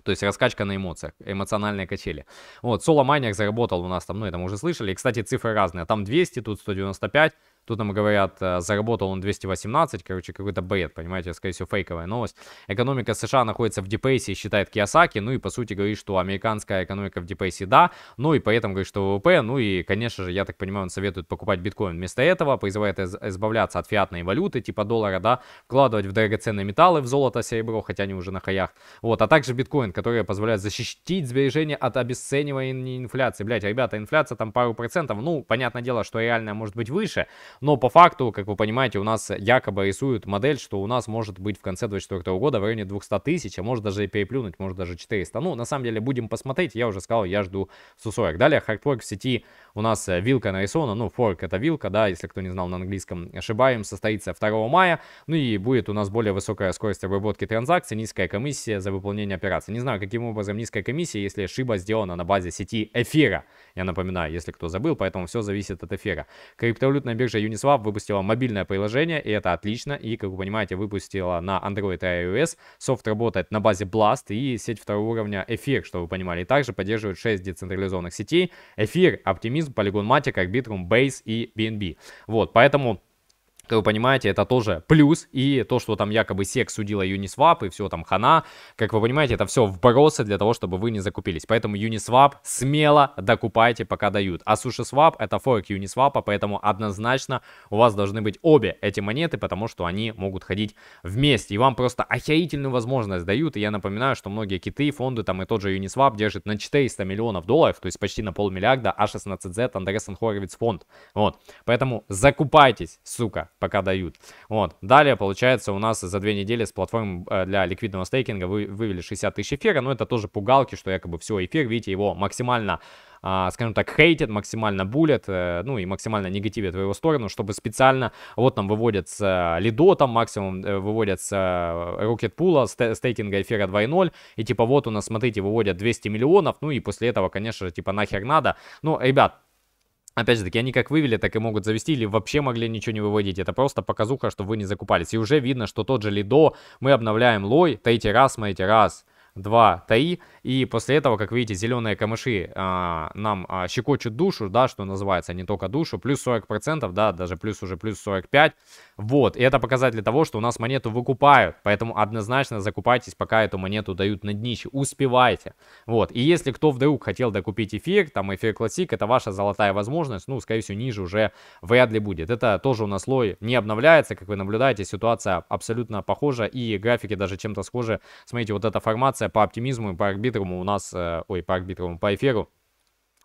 То есть раскачка на эмоциях, эмоциональные качели. Вот, соло майнер заработал у нас там, ну это мы уже слышали. И, кстати, цифры разные. Там 200, тут 195. Тут нам говорят, э, заработал он 218, короче, какой-то бред, понимаете, скорее всего, фейковая новость. Экономика США находится в депрессии, считает Киосаки, ну и, по сути, говорит, что американская экономика в депрессии, да, ну и поэтому говорит, что ВВП, ну и, конечно же, я так понимаю, он советует покупать биткоин. Вместо этого призывает избавляться от фиатной валюты, типа доллара, да, вкладывать в драгоценные металлы, в золото, серебро, хотя они уже на хаях, вот, а также биткоин, который позволяет защитить сбережения от обесценивания инфляции. Блять, ребята, инфляция там пару процентов, ну, понятное дело, что реальная может быть выше, но по факту, как вы понимаете, у нас якобы рисуют модель, что у нас может быть в конце 2024 года в районе 200 тысяч, а может даже и переплюнуть, может даже 400. Ну, на самом деле, будем посмотреть. Я уже сказал, я жду 140. Далее, хардфорк в сети у нас э, вилка нарисована. Ну, форк это вилка, да, если кто не знал на английском, ошибаем, состоится 2 мая. Ну и будет у нас более высокая скорость обработки транзакций, низкая комиссия за выполнение операции. Не знаю, каким образом низкая комиссия, если шиба сделана на базе сети эфира. Я напоминаю, если кто забыл, поэтому все зависит от эфира. Криптовалютная биржа Uniswap выпустила мобильное приложение, и это отлично. И, как вы понимаете, выпустила на Android и iOS. Софт работает на базе Blast и сеть второго уровня Эфир, что вы понимали. И также поддерживает 6 децентрализованных сетей. Эфир, Оптимизм, Polygon Matic, Arbitrium, Base и BNB. Вот, поэтому как вы понимаете, это тоже плюс. И то, что там якобы SEC судила Uniswap и все там хана, как вы понимаете, это все вбросы для того, чтобы вы не закупились. Поэтому Uniswap смело докупайте, пока дают. А SushiSwap это форк Uniswap, поэтому однозначно у вас должны быть обе эти монеты, потому что они могут ходить вместе. И вам просто охерительную возможность дают. И я напоминаю, что многие киты, фонды там и тот же Uniswap держит на 400 миллионов долларов, то есть почти на полмиллиарда, а 16Z Андерсон Хоровиц фонд. Вот. Поэтому закупайтесь, сука пока дают. Вот. Далее, получается, у нас за две недели с платформы э, для ликвидного стейкинга вы, вывели 60 тысяч эфира, но ну, это тоже пугалки, что якобы все, эфир, видите, его максимально а, скажем так, хейтят, максимально булят, э, ну и максимально негативят в его сторону, чтобы специально, вот там выводят с Лидо, там максимум выводят с рокет пула стейкинга эфира 2.0, и типа вот у нас, смотрите, выводят 200 миллионов, ну и после этого, конечно же, типа нахер надо. Ну, ребят, Опять же таки, они как вывели, так и могут завести, или вообще могли ничего не выводить. Это просто показуха, что вы не закупались. И уже видно, что тот же Лидо, мы обновляем лой, тайти раз, мы майти раз два таи. И после этого, как видите, зеленые камыши а, нам а, щекочут душу, да, что называется, не только душу, плюс 40%, да, даже плюс уже плюс 45. Вот, и это показатель того, что у нас монету выкупают, поэтому однозначно закупайтесь, пока эту монету дают на днище, успевайте. Вот, и если кто вдруг хотел докупить эфир, там эфир классик, это ваша золотая возможность, ну, скорее всего, ниже уже вряд ли будет. Это тоже у нас слой не обновляется, как вы наблюдаете, ситуация абсолютно похожа и графики даже чем-то схожи. Смотрите, вот эта формация реакция по оптимизму и по арбитруму у нас, э, ой, по арбитруму, по эфиру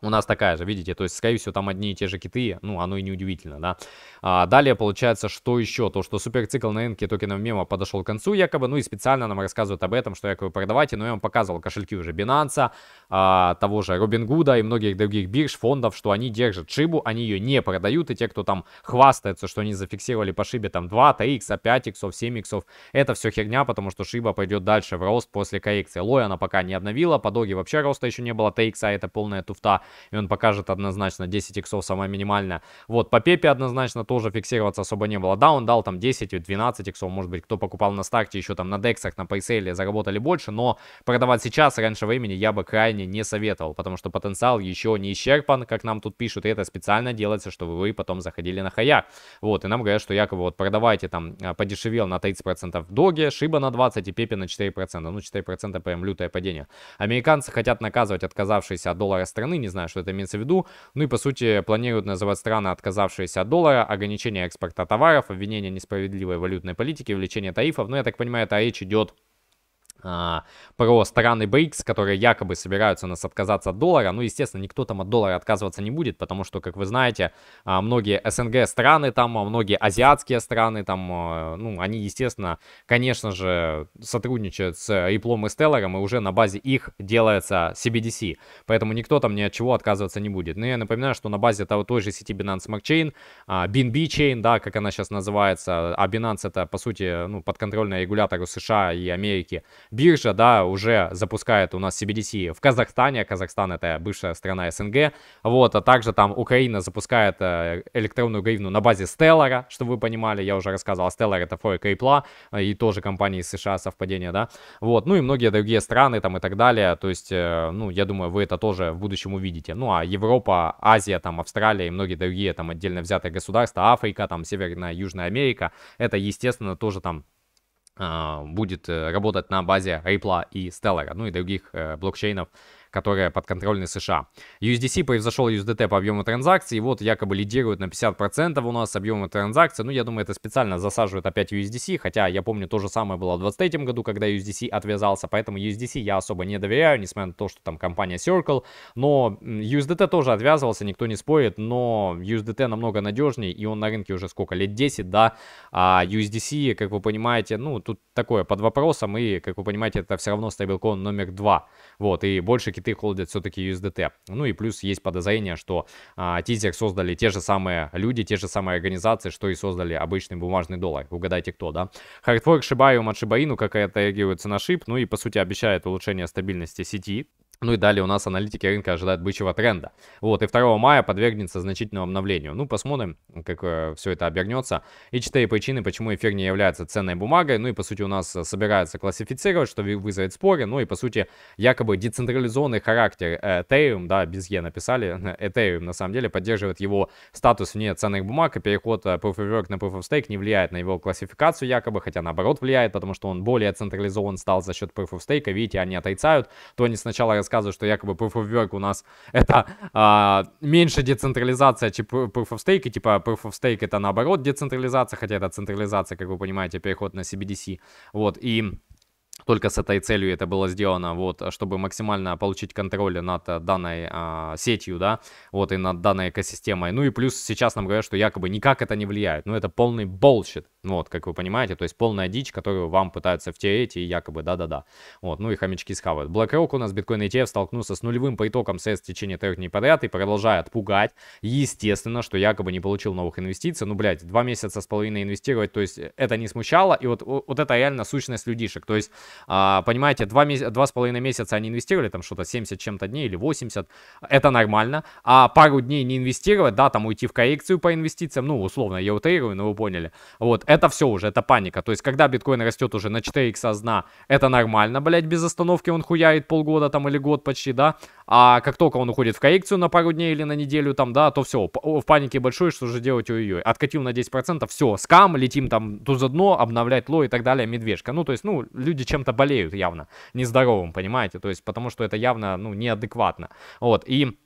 у нас такая же, видите, то есть, скорее всего, там одни и те же киты, ну, оно и не удивительно, да. А, далее, получается, что еще? То, что суперцикл на рынке токенов мема подошел к концу якобы, ну и специально нам рассказывают об этом, что якобы продавайте, но я вам показывал кошельки уже Binance, а, того же Робингуда и многих других бирж, фондов, что они держат шибу, они ее не продают, и те, кто там хвастается, что они зафиксировали по шибе там 2, 3 икса, 5 иксов, 7 иксов, это все херня, потому что шиба пойдет дальше в рост после коррекции. Лой она пока не обновила, по доге вообще роста еще не было, 3 икса это полная туфта и он покажет однозначно 10 иксов самое минимальное. Вот, по Пепе однозначно тоже фиксироваться особо не было. Да, он дал там 10, 12 иксов, может быть, кто покупал на старте еще там на дексах, на пресейле заработали больше, но продавать сейчас раньше времени я бы крайне не советовал, потому что потенциал еще не исчерпан, как нам тут пишут, и это специально делается, чтобы вы потом заходили на хая. Вот, и нам говорят, что якобы вот продавайте там а, подешевел на 30% доги, шиба на 20 и пепе на 4%. Ну, 4% прям лютое падение. Американцы хотят наказывать отказавшиеся от доллара страны, не знаю, знаю, что это имеется в виду. Ну и, по сути, планируют называть страны, отказавшиеся от доллара, ограничение экспорта товаров, обвинение несправедливой валютной политики, увеличение тарифов. Но ну, я так понимаю, это речь идет а, про страны БРИКС, которые якобы собираются у нас отказаться от доллара. Ну, естественно, никто там от доллара отказываться не будет, потому что, как вы знаете, а, многие СНГ страны там, а многие азиатские страны там, ну, они, естественно, конечно же, сотрудничают с Иплом и Стелларом, и уже на базе их делается CBDC. Поэтому никто там ни от чего отказываться не будет. Но ну, я напоминаю, что на базе того, той же сети Binance Smart Chain, BNB Chain, да, как она сейчас называется, а Binance это, по сути, ну, подконтрольная регулятору США и Америки, биржа, да, уже запускает у нас CBDC в Казахстане, Казахстан это бывшая страна СНГ, вот, а также там Украина запускает э, электронную гривну на базе Stellar, чтобы вы понимали, я уже рассказывал, Stellar это форек Репла э, и тоже компании из США совпадение, да, вот, ну и многие другие страны там и так далее, то есть, э, ну, я думаю, вы это тоже в будущем увидите, ну, а Европа, Азия, там, Австралия и многие другие там отдельно взятые государства, Африка, там, Северная, Южная Америка, это, естественно, тоже там а, будет э, работать на базе Ripple и Stellar, ну и других э, блокчейнов которая подконтрольна США. USDC превзошел USDT по объему транзакций, и вот якобы лидирует на 50% у нас объема транзакций. Ну, я думаю, это специально засаживает опять USDC, хотя я помню, то же самое было в 2023 году, когда USDC отвязался, поэтому USDC я особо не доверяю, несмотря на то, что там компания Circle, но USDT тоже отвязывался, никто не спорит, но USDT намного надежнее, и он на рынке уже сколько, лет 10, да, а USDC, как вы понимаете, ну, тут такое, под вопросом, и, как вы понимаете, это все равно стейблкоин номер 2, вот, и больше криты холдят все-таки USDT. Ну и плюс есть подозрение, что а, Тизер создали те же самые люди, те же самые организации, что и создали обычный бумажный доллар. Угадайте кто, да? Хардфорк Шибаиум от Шибаину, как это реагирует на шип, ну и по сути обещает улучшение стабильности сети, ну и далее у нас аналитики рынка ожидают бычьего тренда. Вот, и 2 мая подвергнется значительному обновлению. Ну, посмотрим, как э, все это обернется. И четыре причины, почему эфир не является ценной бумагой. Ну и, по сути, у нас э, собираются классифицировать, что вызовет споры. Ну и, по сути, якобы децентрализованный характер э, Ethereum, да, без Е написали, (laughs) Ethereum, на самом деле, поддерживает его статус вне ценных бумаг, и переход э, Proof of Work на Proof of Stake не влияет на его классификацию якобы, хотя наоборот влияет, потому что он более централизован стал за счет Proof of Stake. Видите, они отрицают, то они сначала рассказывают, рассказывают, что якобы Proof of Work у нас это а, меньше децентрализация, чем Proof of Stake, и типа Proof of Stake это наоборот децентрализация, хотя это централизация, как вы понимаете, переход на CBDC. Вот, и только с этой целью это было сделано, вот, чтобы максимально получить контроль над данной а, сетью, да, вот, и над данной экосистемой. Ну и плюс сейчас нам говорят, что якобы никак это не влияет. Ну это полный болщит. Ну, вот, как вы понимаете, то есть полная дичь, которую вам пытаются втереть и якобы да-да-да. Вот, ну и хомячки схавают. BlackRock у нас биткоин ETF столкнулся с нулевым по итогам средств в течение трех дней подряд и продолжает пугать. Естественно, что якобы не получил новых инвестиций. Ну, блядь, два месяца с половиной инвестировать, то есть э, это не смущало. И вот, вот это реально сущность людишек. То есть, а, понимаете, два, меся... два с половиной месяца они инвестировали, там что-то 70 чем-то дней или 80. Это нормально. А пару дней не инвестировать, да, там уйти в коррекцию по инвестициям, ну, условно, я утрирую, но вы поняли. Вот, это все уже, это паника. То есть, когда биткоин растет уже на 4 икса дна, это нормально, блядь, без остановки он хуяет полгода там или год почти, да. А как только он уходит в коррекцию на пару дней или на неделю там, да, то все, в панике большой, что же делать, ой-ой. Откатил на 10%, все, скам, летим там туза дно, обновлять ло и так далее, медвежка. Ну, то есть, ну, люди чем-то болеют явно, нездоровым, понимаете? То есть, потому что это явно, ну, неадекватно. Вот, и...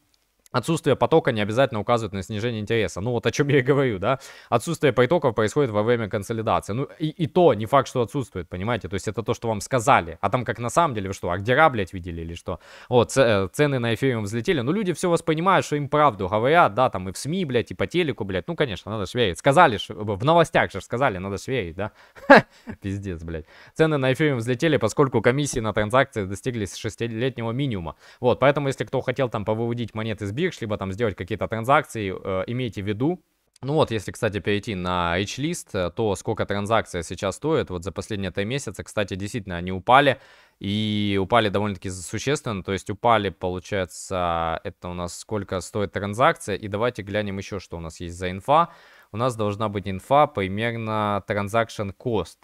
Отсутствие потока не обязательно указывает на снижение интереса. Ну вот о чем я и говорю, да. Отсутствие притоков происходит во время консолидации. Ну и, и то не факт, что отсутствует, понимаете? То есть это то, что вам сказали. А там как на самом деле вы что, Агдера, блядь, видели или что? Вот, э, цены на эфириум взлетели. Ну люди все воспринимают, что им правду говорят, да, там и в СМИ, блядь, и по телеку, блядь. Ну конечно, надо шверить. Сказали, ж, в новостях же сказали, надо шверить, да. (laughs) Пиздец, блядь. Цены на эфириум взлетели, поскольку комиссии на транзакции достигли 6-летнего минимума. Вот, поэтому если кто хотел там повыводить монеты с Bix, либо там сделать какие-то транзакции, э, имейте в виду. Ну вот, если, кстати, перейти на H-лист, э, то сколько транзакция сейчас стоит, вот за последние три месяца, кстати, действительно, они упали, и упали довольно-таки существенно, то есть упали, получается, это у нас сколько стоит транзакция, и давайте глянем еще, что у нас есть за инфа. У нас должна быть инфа примерно transaction cost,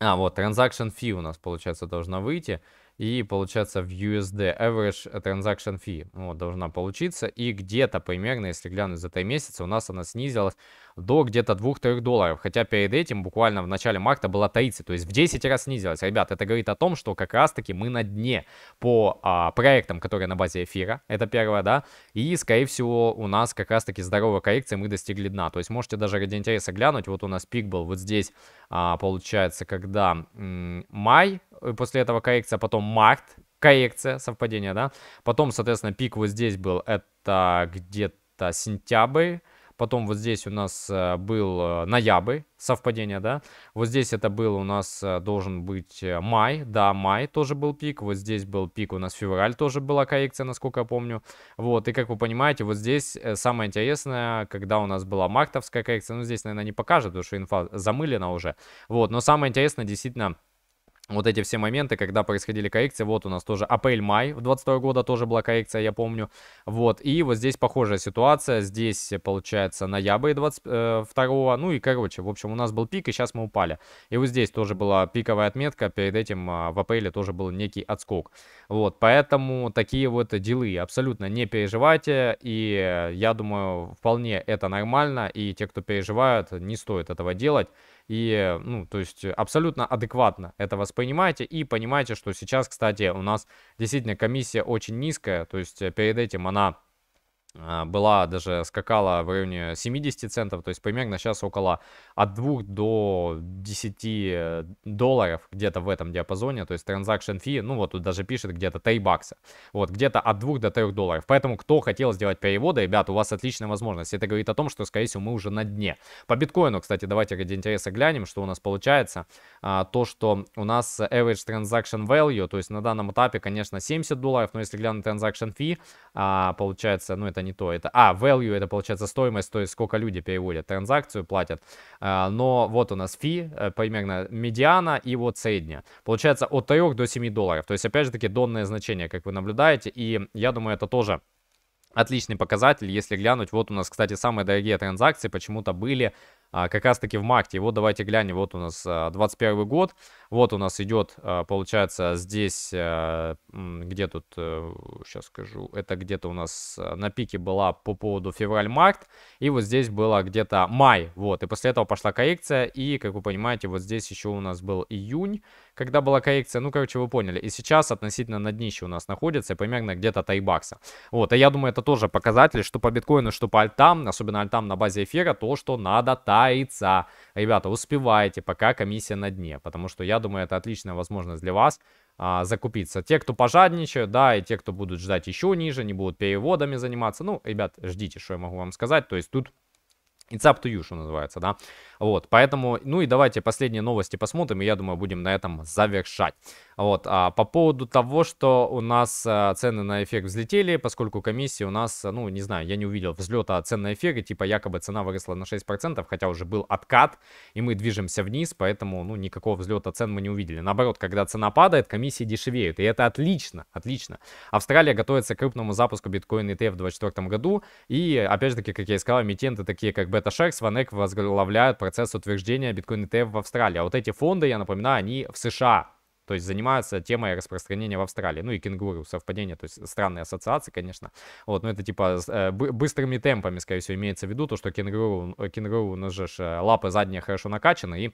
а, вот, transaction fee у нас, получается, должна выйти и получается в USD average transaction fee ну вот, должна получиться. И где-то примерно, если глянуть за 3 месяца, у нас она снизилась до где-то 2-3 долларов. Хотя перед этим буквально в начале марта была 30, то есть в 10 раз снизилась. Ребят, это говорит о том, что как раз-таки мы на дне по а, проектам, которые на базе эфира. Это первое, да. И, скорее всего, у нас как раз-таки здоровая коррекция, мы достигли дна. То есть можете даже ради интереса глянуть. Вот у нас пик был вот здесь, а, получается, когда м май, Э, после этого коррекция, потом март, коррекция, совпадение, да. Потом, соответственно, пик вот здесь был, это где-то сентябрь. Потом вот здесь у нас э, был э, ноябрь, совпадение, да. Вот здесь это был у нас должен быть май, да, май тоже был пик. Вот здесь был пик у нас февраль, тоже была коррекция, насколько я помню. Вот, и как вы понимаете, вот здесь самое интересное, когда у нас была мартовская коррекция, ну здесь, наверное, не покажет, потому что инфа замылена уже. Вот, но самое интересное действительно вот эти все моменты, когда происходили коррекции, вот у нас тоже апрель-май в 22 года тоже была коррекция, я помню, вот, и вот здесь похожая ситуация, здесь, получается, ноябрь 22 э, ну и, короче, в общем, у нас был пик, и сейчас мы упали, и вот здесь тоже была пиковая отметка, перед этим а, в апреле тоже был некий отскок, вот, поэтому такие вот дела, абсолютно не переживайте, и э, я думаю, вполне это нормально, и те, кто переживают, не стоит этого делать, и, ну, то есть э, абсолютно адекватно это воспринимайте и понимаете, что сейчас, кстати, у нас действительно комиссия очень низкая, то есть э, перед этим она а, была даже скакала в районе 70 центов, то есть примерно сейчас около от 2 до 10 долларов где-то в этом диапазоне, то есть transaction fee, ну вот тут даже пишет где-то 3 бакса, вот где-то от 2 до 3 долларов, поэтому кто хотел сделать переводы, ребят, у вас отличная возможность, это говорит о том, что скорее всего мы уже на дне. По биткоину, кстати, давайте ради интереса глянем, что у нас получается, а, то что у нас average transaction value, то есть на данном этапе, конечно, 70 долларов, но если глянуть transaction fee, а, получается, ну это это не то. Это, а, value это получается стоимость, то есть сколько люди переводят, транзакцию платят. А, но вот у нас fee, э, примерно медиана и вот средняя. Получается от 3 до 7 долларов. То есть опять же таки донное значение, как вы наблюдаете. И я думаю, это тоже отличный показатель, если глянуть. Вот у нас, кстати, самые дорогие транзакции почему-то были а, как раз таки в марте. И вот давайте глянем, вот у нас а, 21 год, вот у нас идет, а, получается, здесь, а, где тут, сейчас э, скажу, это где-то у нас а, на пике была по поводу февраль-март, и вот здесь было где-то май, вот, и после этого пошла коррекция, и, как вы понимаете, вот здесь еще у нас был июнь, когда была коррекция, ну, короче, вы поняли, и сейчас относительно на днище у нас находится, примерно где-то тайбакса. Вот, и я думаю, это тоже показатель, что по биткоину, что по альтам, особенно альтам на базе эфира, то, что надо так яйца. Ребята, успевайте, пока комиссия на дне, потому что я думаю, это отличная возможность для вас а, закупиться. Те, кто пожадничают, да, и те, кто будут ждать еще ниже, не будут переводами заниматься. Ну, ребят, ждите, что я могу вам сказать. То есть тут it's up to you, что называется, да. Вот, поэтому, ну и давайте последние новости посмотрим, и я думаю, будем на этом завершать. Вот, а по поводу того, что у нас э, цены на эффект взлетели, поскольку комиссии у нас, ну, не знаю, я не увидел взлета а цен на эфиры, типа якобы цена выросла на 6%, хотя уже был откат, и мы движемся вниз, поэтому, ну, никакого взлета цен мы не увидели. Наоборот, когда цена падает, комиссии дешевеют, и это отлично, отлично. Австралия готовится к крупному запуску биткоин ETF в 2024 году, и, опять же таки, как я и сказал, эмитенты такие, как BetaShares, VanEck возглавляют процесс утверждения Bitcoin ETF в Австралии. А вот эти фонды, я напоминаю, они в США. То есть занимаются темой распространения в Австралии. Ну и кенгуру, совпадение, то есть странные ассоциации, конечно. Вот, но это типа э, быстрыми темпами, скорее всего, имеется в виду то, что кенгуру, кенгуру у ну нас же э, лапы задние хорошо накачаны и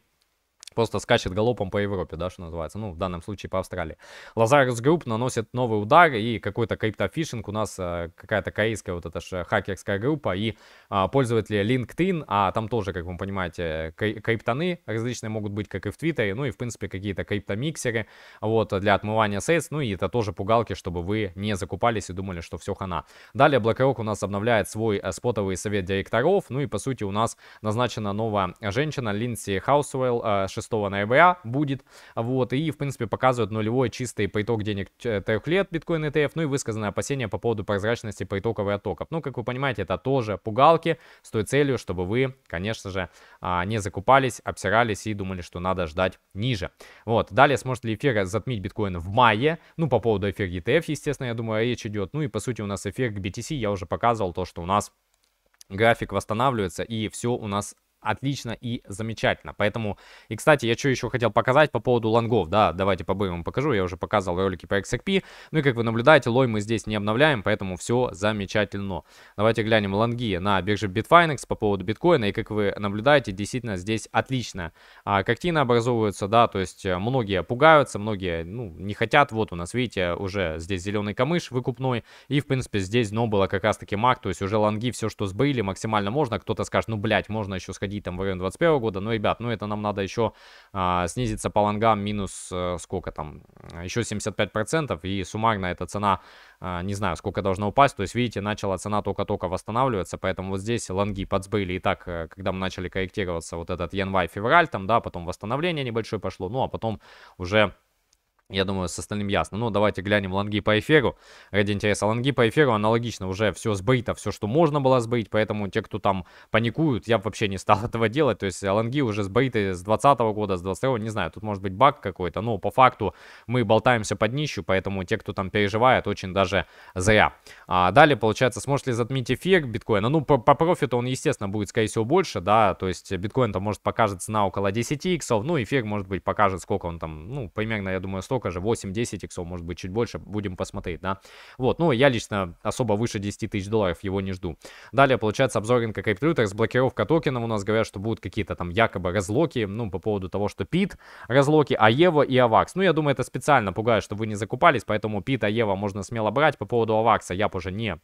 Просто скачет галопом по Европе, да, что называется. Ну, в данном случае по Австралии. Лазарус Групп наносит новый удар и какой-то криптофишинг. У нас э, какая-то корейская вот эта же э, хакерская группа и э, пользователи LinkedIn, а там тоже, как вы понимаете, криптоны различные могут быть, как и в Твиттере, ну и, в принципе, какие-то криптомиксеры, вот, для отмывания средств, ну и это тоже пугалки, чтобы вы не закупались и думали, что все хана. Далее BlackRock у нас обновляет свой э, спотовый совет директоров, ну и, по сути, у нас назначена новая женщина Линдси Хаусвелл. э, 26 ноября будет, вот, и, в принципе, показывают нулевой чистый приток денег э, трех лет биткоин ETF, ну и высказанное опасение по поводу прозрачности и оттоков. Ну, как вы понимаете, это тоже пугалки с той целью, чтобы вы, конечно же, а, не закупались, обсирались и думали, что надо ждать ниже. Вот, далее сможет ли эфир затмить биткоин в мае, ну, по поводу эфир ETF, естественно, я думаю, речь идет, ну и, по сути, у нас эфир к BTC, я уже показывал то, что у нас график восстанавливается и все у нас отлично и замечательно. Поэтому, и, кстати, я что еще хотел показать по поводу лонгов, да, давайте побоем вам покажу, я уже показывал ролики по XRP, ну и как вы наблюдаете, лой мы здесь не обновляем, поэтому все замечательно. Давайте глянем лонги на бирже Bitfinex по поводу биткоина, и как вы наблюдаете, действительно здесь отлично а, картина образовывается, да, то есть э, многие пугаются, многие, ну, не хотят, вот у нас, видите, уже здесь зеленый камыш выкупной, и, в принципе, здесь дно было как раз-таки маг, то есть уже лонги, все, что сбыли, максимально можно, кто-то скажет, ну, блять можно еще сходить торги там в районе 21 года. Но, ну, ребят, ну это нам надо еще а, снизиться по лонгам минус а, сколько там, э, еще 75%. И суммарно эта цена, а, не знаю, сколько должна упасть. То есть, видите, начала цена только-только восстанавливаться. Поэтому вот здесь лонги подсбыли. И так, э, когда мы начали корректироваться вот этот январь-февраль, там, да, потом восстановление небольшое пошло. Ну, а потом уже я думаю, с остальным ясно. Ну, давайте глянем лонги по эфиру. Ради интереса, лонги по эфиру аналогично уже все сбыто, все, что можно было сбыть, поэтому те, кто там паникуют, я вообще не стал (laughs) этого делать. То есть лонги уже сбыты с 20 года, с 22 не знаю, тут может быть баг какой-то, но по факту мы болтаемся под нищу, поэтому те, кто там переживает, очень даже зря. А далее, получается, сможет ли затмить эфир биткоина? Ну, по, по профиту он, естественно, будет, скорее всего, больше, да, то есть биткоин там может покажет цена около 10 иксов, ну, эфир, может быть, покажет, сколько он там, ну, примерно, я думаю, 100 столько же, 8-10 иксов, может быть, чуть больше, будем посмотреть, да. Вот, ну, я лично особо выше 10 тысяч долларов его не жду. Далее, получается, обзор рынка криптовалют, разблокировка токенов, у нас говорят, что будут какие-то там якобы разлоки, ну, по поводу того, что ПИТ разлоки, а ева и АВАКС. Ну, я думаю, это специально пугает, чтобы вы не закупались, поэтому ПИТ, а ева можно смело брать. По поводу АВАКСа я бы не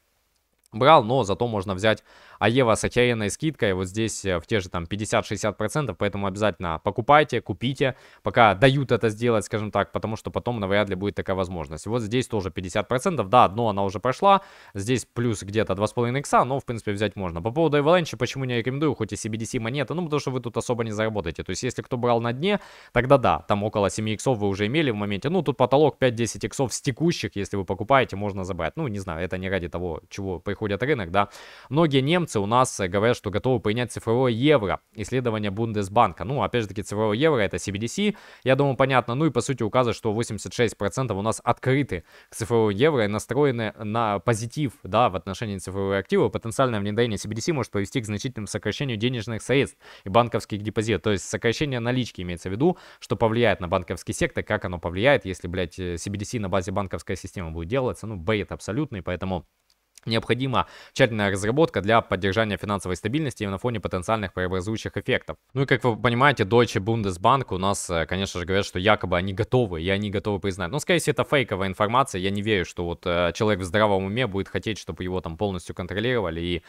брал, но зато можно взять Аева с охеренной скидкой, вот здесь э, в те же там 50-60%, поэтому обязательно покупайте, купите, пока дают это сделать, скажем так, потому что потом навряд ли будет такая возможность. Вот здесь тоже 50%, да, дно она уже прошла, здесь плюс где-то 2,5 икса, но в принципе взять можно. По поводу Avalanche, почему не рекомендую, хоть и CBDC монета, ну потому что вы тут особо не заработаете, то есть если кто брал на дне, тогда да, там около 7 иксов вы уже имели в моменте, ну тут потолок 5-10 иксов с текущих, если вы покупаете, можно забрать, ну не знаю, это не ради того, чего приходит обходят рынок, да. Многие немцы у нас э, говорят, что готовы принять цифровое евро. Исследование Бундесбанка. Ну, опять же таки, цифровое евро это CBDC, я думаю, понятно. Ну и по сути указывает, что 86% у нас открыты к цифровому евро и настроены на позитив, да, в отношении цифрового актива. Потенциальное внедрение CBDC может повести к значительному сокращению денежных средств и банковских депозитов. То есть сокращение налички имеется в виду, что повлияет на банковский сектор, как оно повлияет, если, блядь, CBDC э, на базе банковской системы будет делаться. Ну, бейт абсолютный, поэтому Необходима тщательная разработка для поддержания финансовой стабильности на фоне потенциальных преобразующих эффектов. Ну и как вы понимаете, Deutsche Bundesbank у нас, э, конечно же, говорят, что якобы они готовы, и они готовы признать. Но, скорее всего, это фейковая информация. Я не верю, что вот э, человек в здравом уме будет хотеть, чтобы его там полностью контролировали и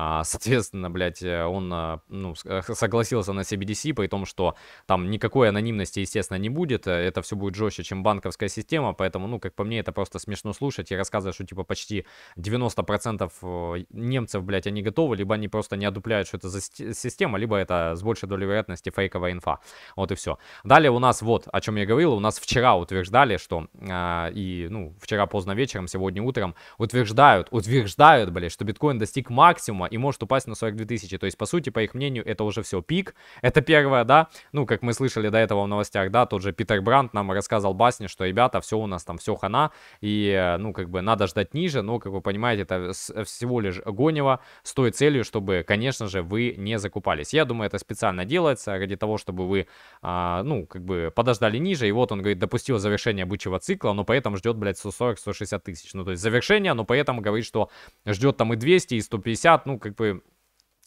а, соответственно, блядь, э, он а, ну, э, согласился на CBDC, при том, что там никакой анонимности, естественно, не будет. Э, это все будет жестче, чем банковская система. Поэтому, ну, как по мне, это просто смешно слушать. я рассказываю, что, типа, почти 90% немцев, блядь, они готовы. Либо они просто не одупляют, что это за система, либо это с большей долей вероятности фейковая инфа. Вот и все. Далее у нас, вот, о чем я говорил, у нас вчера утверждали, что э, и, ну, вчера поздно вечером, сегодня утром утверждают, утверждают, блядь, что биткоин достиг максимума и может упасть на 42 тысячи. То есть, по сути, по их мнению, это уже все пик. Это первое, да. Ну, как мы слышали до этого в новостях, да, тот же Питер Бранд нам рассказал басни, что, ребята, все у нас там, все хана. И, ну, как бы надо ждать ниже. Но, как вы понимаете, это всего лишь гонево с той целью, чтобы, конечно же, вы не закупались. Я думаю, это специально делается ради того, чтобы вы, а, ну, как бы подождали ниже. И вот он, говорит, допустил завершение бычьего цикла, но поэтому ждет, блядь, 140-160 тысяч. Ну, то есть завершение, но поэтому говорит, что ждет там и 200, и 150, ну, ну, как бы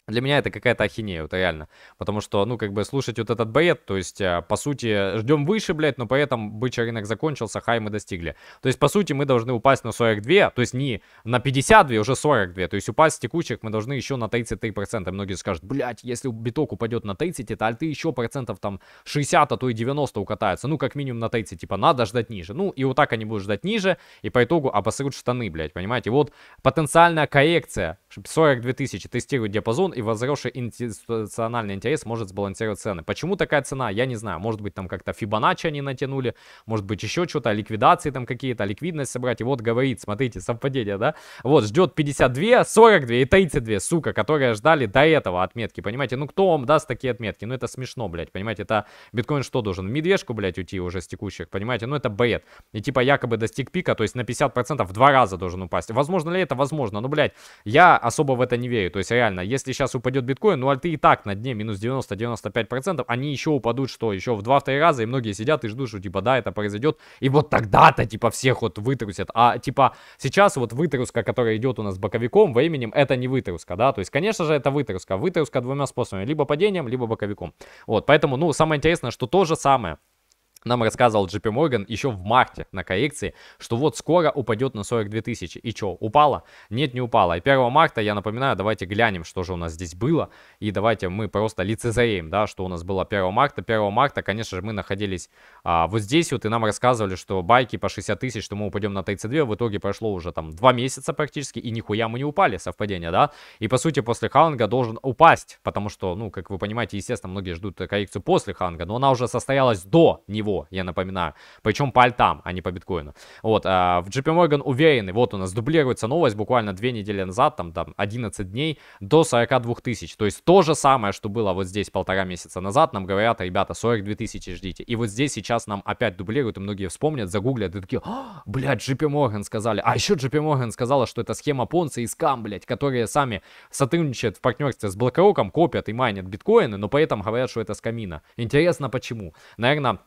для меня это какая-то ахинея, вот реально. Потому что, ну, как бы слушать вот этот бред, то есть, э, по сути, ждем выше, блядь, но поэтому бычий рынок закончился, хай мы достигли. То есть, по сути, мы должны упасть на 42, то есть не на 52, уже 42. То есть упасть с текущих мы должны еще на 33%. Многие скажут, блядь, если биток упадет на 30, это альты еще процентов там 60, а то и 90 укатаются. Ну, как минимум на 30, типа, надо ждать ниже. Ну, и вот так они будут ждать ниже, и по итогу обосрут штаны, блядь, понимаете? Вот потенциальная коррекция 42 тысячи тестирует диапазон, и возросший институциональный интерес может сбалансировать цены. Почему такая цена, я не знаю. Может быть, там как-то Фибоначчи они натянули, может быть, еще что-то, ликвидации там какие-то, ликвидность собрать. И вот говорит, смотрите, совпадение, да? Вот, ждет 52, 42 и 32, сука, которые ждали до этого отметки, понимаете? Ну, кто вам даст такие отметки? Ну, это смешно, блядь, понимаете? Это биткоин что должен? Медвежку, блядь, уйти уже с текущих, понимаете? Ну, это бред. И типа якобы достиг пика, то есть на 50% в два раза должен упасть. Возможно ли это? Возможно. Ну, блядь, я особо в это не верю. То есть реально, если сейчас сейчас упадет биткоин, ну альты и так на дне, минус 90-95%, они еще упадут, что, еще в 2-3 раза, и многие сидят и ждут, что, типа, да, это произойдет, и вот тогда-то, типа, всех вот вытрусят, а, типа, сейчас вот вытруска, которая идет у нас боковиком, временем, это не вытруска, да, то есть, конечно же, это вытруска, вытруска двумя способами, либо падением, либо боковиком, вот, поэтому, ну, самое интересное, что то же самое, нам рассказывал JP Morgan еще в марте на коррекции, что вот скоро упадет на 42 тысячи. И что, упало? Нет, не упало. И 1 марта, я напоминаю, давайте глянем, что же у нас здесь было. И давайте мы просто лицезреем, да, что у нас было 1 марта. 1 марта, конечно же, мы находились а, вот здесь вот, и нам рассказывали, что байки по 60 тысяч, что мы упадем на 32. В итоге прошло уже там 2 месяца практически, и нихуя мы не упали, совпадение, да. И по сути после ханга должен упасть, потому что, ну, как вы понимаете, естественно, многие ждут коррекцию после ханга, но она уже состоялась до него всего, я напоминаю. Причем по альтам, а не по биткоину. Вот, а в JP Morgan уверены, вот у нас дублируется новость буквально две недели назад, там, там 11 дней, до 42 тысяч. То есть то же самое, что было вот здесь полтора месяца назад, нам говорят, ребята, 42 тысячи ждите. И вот здесь сейчас нам опять дублируют, и многие вспомнят, загуглят, и такие, «А, блядь, JP Morgan сказали. А еще JP Morgan сказала, что это схема Понца и скам, блядь, которые сами сотрудничают в партнерстве с BlackRock, копят и майнят биткоины, но поэтому говорят, что это скамина. Интересно, почему? Наверное,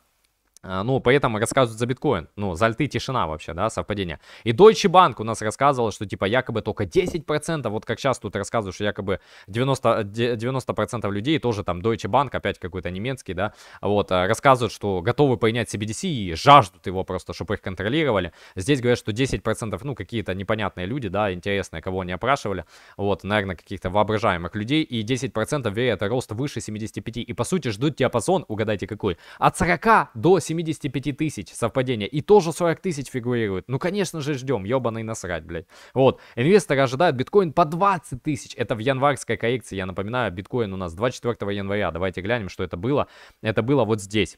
а, ну, поэтому рассказывают за биткоин. Ну, за альты тишина вообще, да, совпадение. И Deutsche Bank у нас рассказывал, что типа якобы только 10%, вот как сейчас тут рассказывают, что якобы 90%, 90 людей тоже там Deutsche Bank, опять какой-то немецкий, да, вот, а, рассказывают, что готовы поменять CBDC и жаждут его просто, чтобы их контролировали. Здесь говорят, что 10%, ну, какие-то непонятные люди, да, интересные, кого они опрашивали, вот, наверное, каких-то воображаемых людей, и 10% верят рост выше 75, и по сути ждут диапазон, угадайте какой, от 40 до 70 75 тысяч совпадение. И тоже 40 тысяч фигурирует. Ну, конечно же, ждем. Ебаный насрать, блядь. Вот. Инвесторы ожидают биткоин по 20 тысяч. Это в январской коррекции. Я напоминаю, биткоин у нас 24 января. Давайте глянем, что это было. Это было вот здесь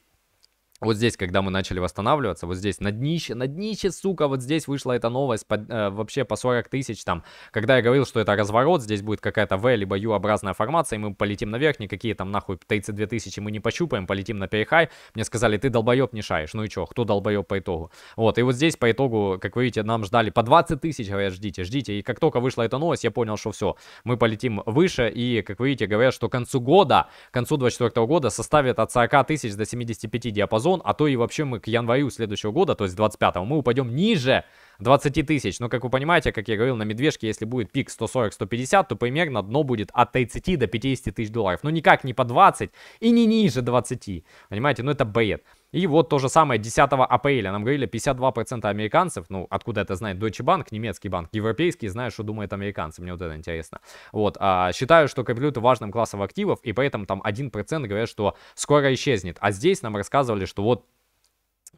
вот здесь, когда мы начали восстанавливаться, вот здесь на днище, на днище, сука, вот здесь вышла эта новость под, э, вообще по 40 тысяч там. Когда я говорил, что это разворот, здесь будет какая-то V либо U-образная формация, и мы полетим наверх, никакие там нахуй 32 тысячи мы не пощупаем, полетим на перехай. Мне сказали, ты долбоеб не шаешь, ну и чё, кто долбоеб по итогу? Вот, и вот здесь по итогу, как вы видите, нам ждали по 20 тысяч, говорят, ждите, ждите. И как только вышла эта новость, я понял, что все, мы полетим выше, и, как вы видите, говорят, что к концу года, к концу 24 года составит от 40 тысяч до 75 диапазон диапазон, а то и вообще мы к январю следующего года, то есть 25-го, мы упадем ниже 20 тысяч. Но, как вы понимаете, как я говорил, на медвежке, если будет пик 140-150, то примерно дно будет от 30 до 50 тысяч долларов. Но ну, никак не по 20 и не ниже 20. Понимаете, ну это бред. И вот то же самое 10 апреля. Нам говорили 52% американцев, ну откуда это знает Deutsche Bank, немецкий банк, европейский, знаю, что думают американцы, мне вот это интересно. Вот, а, считаю, что криптовалюта важным классом активов, и поэтому там 1% говорят, что скоро исчезнет. А здесь нам рассказывали, что вот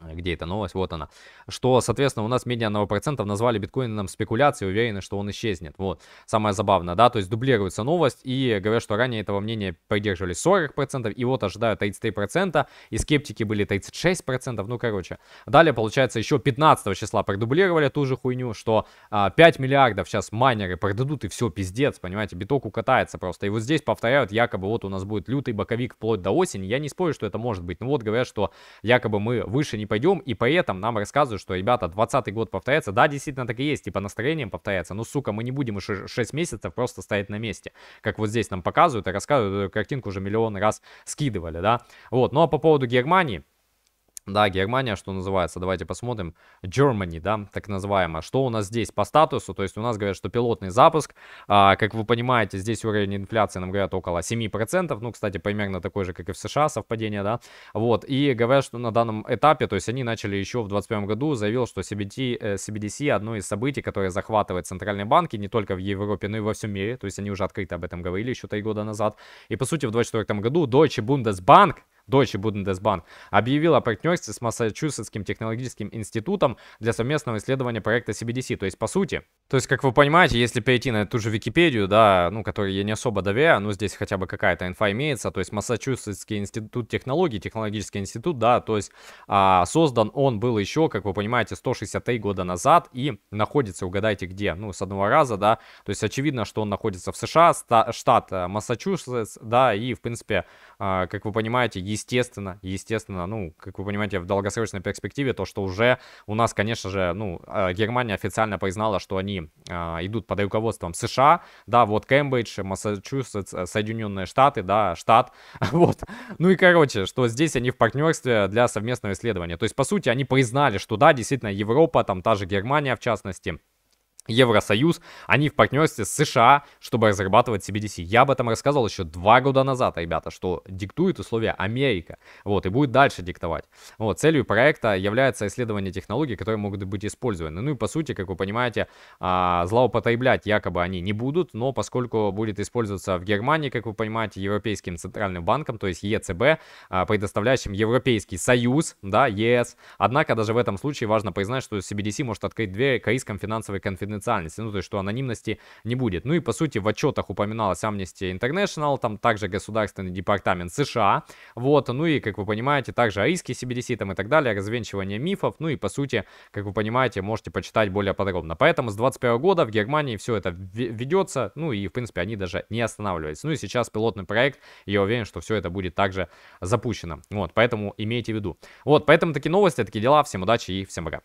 Э, где эта новость? Вот она. Что, соответственно, у нас менее 1% назвали биткоином спекуляцией, уверены, что он исчезнет. Вот. Самое забавное, да, то есть дублируется новость и говорят, что ранее этого мнения придерживались 40%, и вот ожидают 33%, и скептики были 36%, ну, короче. Далее, получается, еще 15 числа продублировали ту же хуйню, что а, 5 миллиардов сейчас майнеры продадут, и все, пиздец, понимаете, биток укатается просто. И вот здесь повторяют, якобы вот у нас будет лютый боковик вплоть до осени. Я не спорю, что это может быть, но вот говорят, что якобы мы выше не пойдем, и при этом нам рассказывают, что, ребята, 20 год повторяется. Да, действительно так и есть, типа настроением повторяется. Ну, сука, мы не будем еще 6 месяцев просто стоять на месте. Как вот здесь нам показывают и рассказывают, картинку уже миллион раз скидывали, да. Вот, ну а по поводу Германии, да, Германия, что называется, давайте посмотрим. Germany, да, так называемая. Что у нас здесь по статусу? То есть у нас говорят, что пилотный запуск. А, как вы понимаете, здесь уровень инфляции, нам говорят, около 7%. Ну, кстати, примерно такой же, как и в США, совпадение, да. Вот, и говорят, что на данном этапе, то есть они начали еще в 2021 году, заявил, что CBT, CBDC э, одно из событий, которое захватывает центральные банки не только в Европе, но и во всем мире. То есть они уже открыто об этом говорили еще три года назад. И, по сути, в 2024 году Deutsche Bundesbank Deutsche Bundesbank, объявил о партнерстве с Массачусетским технологическим институтом для совместного исследования проекта CBDC. То есть, по сути, то есть, как вы понимаете, если перейти на ту же Википедию, да, ну, которой я не особо доверяю, но здесь хотя бы какая-то инфа имеется, то есть, Массачусетский институт технологий, технологический институт, да, то есть, а, создан он был еще, как вы понимаете, 163 года назад и находится, угадайте где, ну, с одного раза, да, то есть, очевидно, что он находится в США, штат э, Массачусетс, да, и, в принципе, а, как вы понимаете, естественно, естественно, ну, как вы понимаете, в долгосрочной перспективе то, что уже у нас, конечно же, ну, а, Германия официально признала, что они а, идут под руководством США, да, вот Кембридж, Массачусетс, Соединенные Штаты, да, штат, (laughs) вот. Ну и, короче, что здесь они в партнерстве для совместного исследования. То есть, по сути, они признали, что да, действительно, Европа, там та же Германия, в частности, Евросоюз, они в партнерстве с США, чтобы разрабатывать CBDC. Я об этом рассказывал еще два года назад, ребята, что диктует условия Америка, вот, и будет дальше диктовать. Вот, целью проекта является исследование технологий, которые могут быть использованы. Ну и по сути, как вы понимаете, а, злоупотреблять якобы они не будут, но поскольку будет использоваться в Германии, как вы понимаете, Европейским центральным банком, то есть ЕЦБ, а, предоставляющим Европейский Союз, да, ЕС. Однако даже в этом случае важно признать, что CBDC может открыть две к рискам финансовой конфиденциальности конфиденциальности, ну то есть что анонимности не будет. Ну и по сути в отчетах упоминалось Amnesty International, там также Государственный департамент США, вот, ну и как вы понимаете, также аиски CBDC там и так далее, развенчивание мифов, ну и по сути, как вы понимаете, можете почитать более подробно. Поэтому с 21 года в Германии все это ведется, ну и в принципе они даже не останавливаются. Ну и сейчас пилотный проект, я уверен, что все это будет также запущено. Вот, поэтому имейте в виду. Вот, поэтому такие новости, такие дела. Всем удачи и всем пока.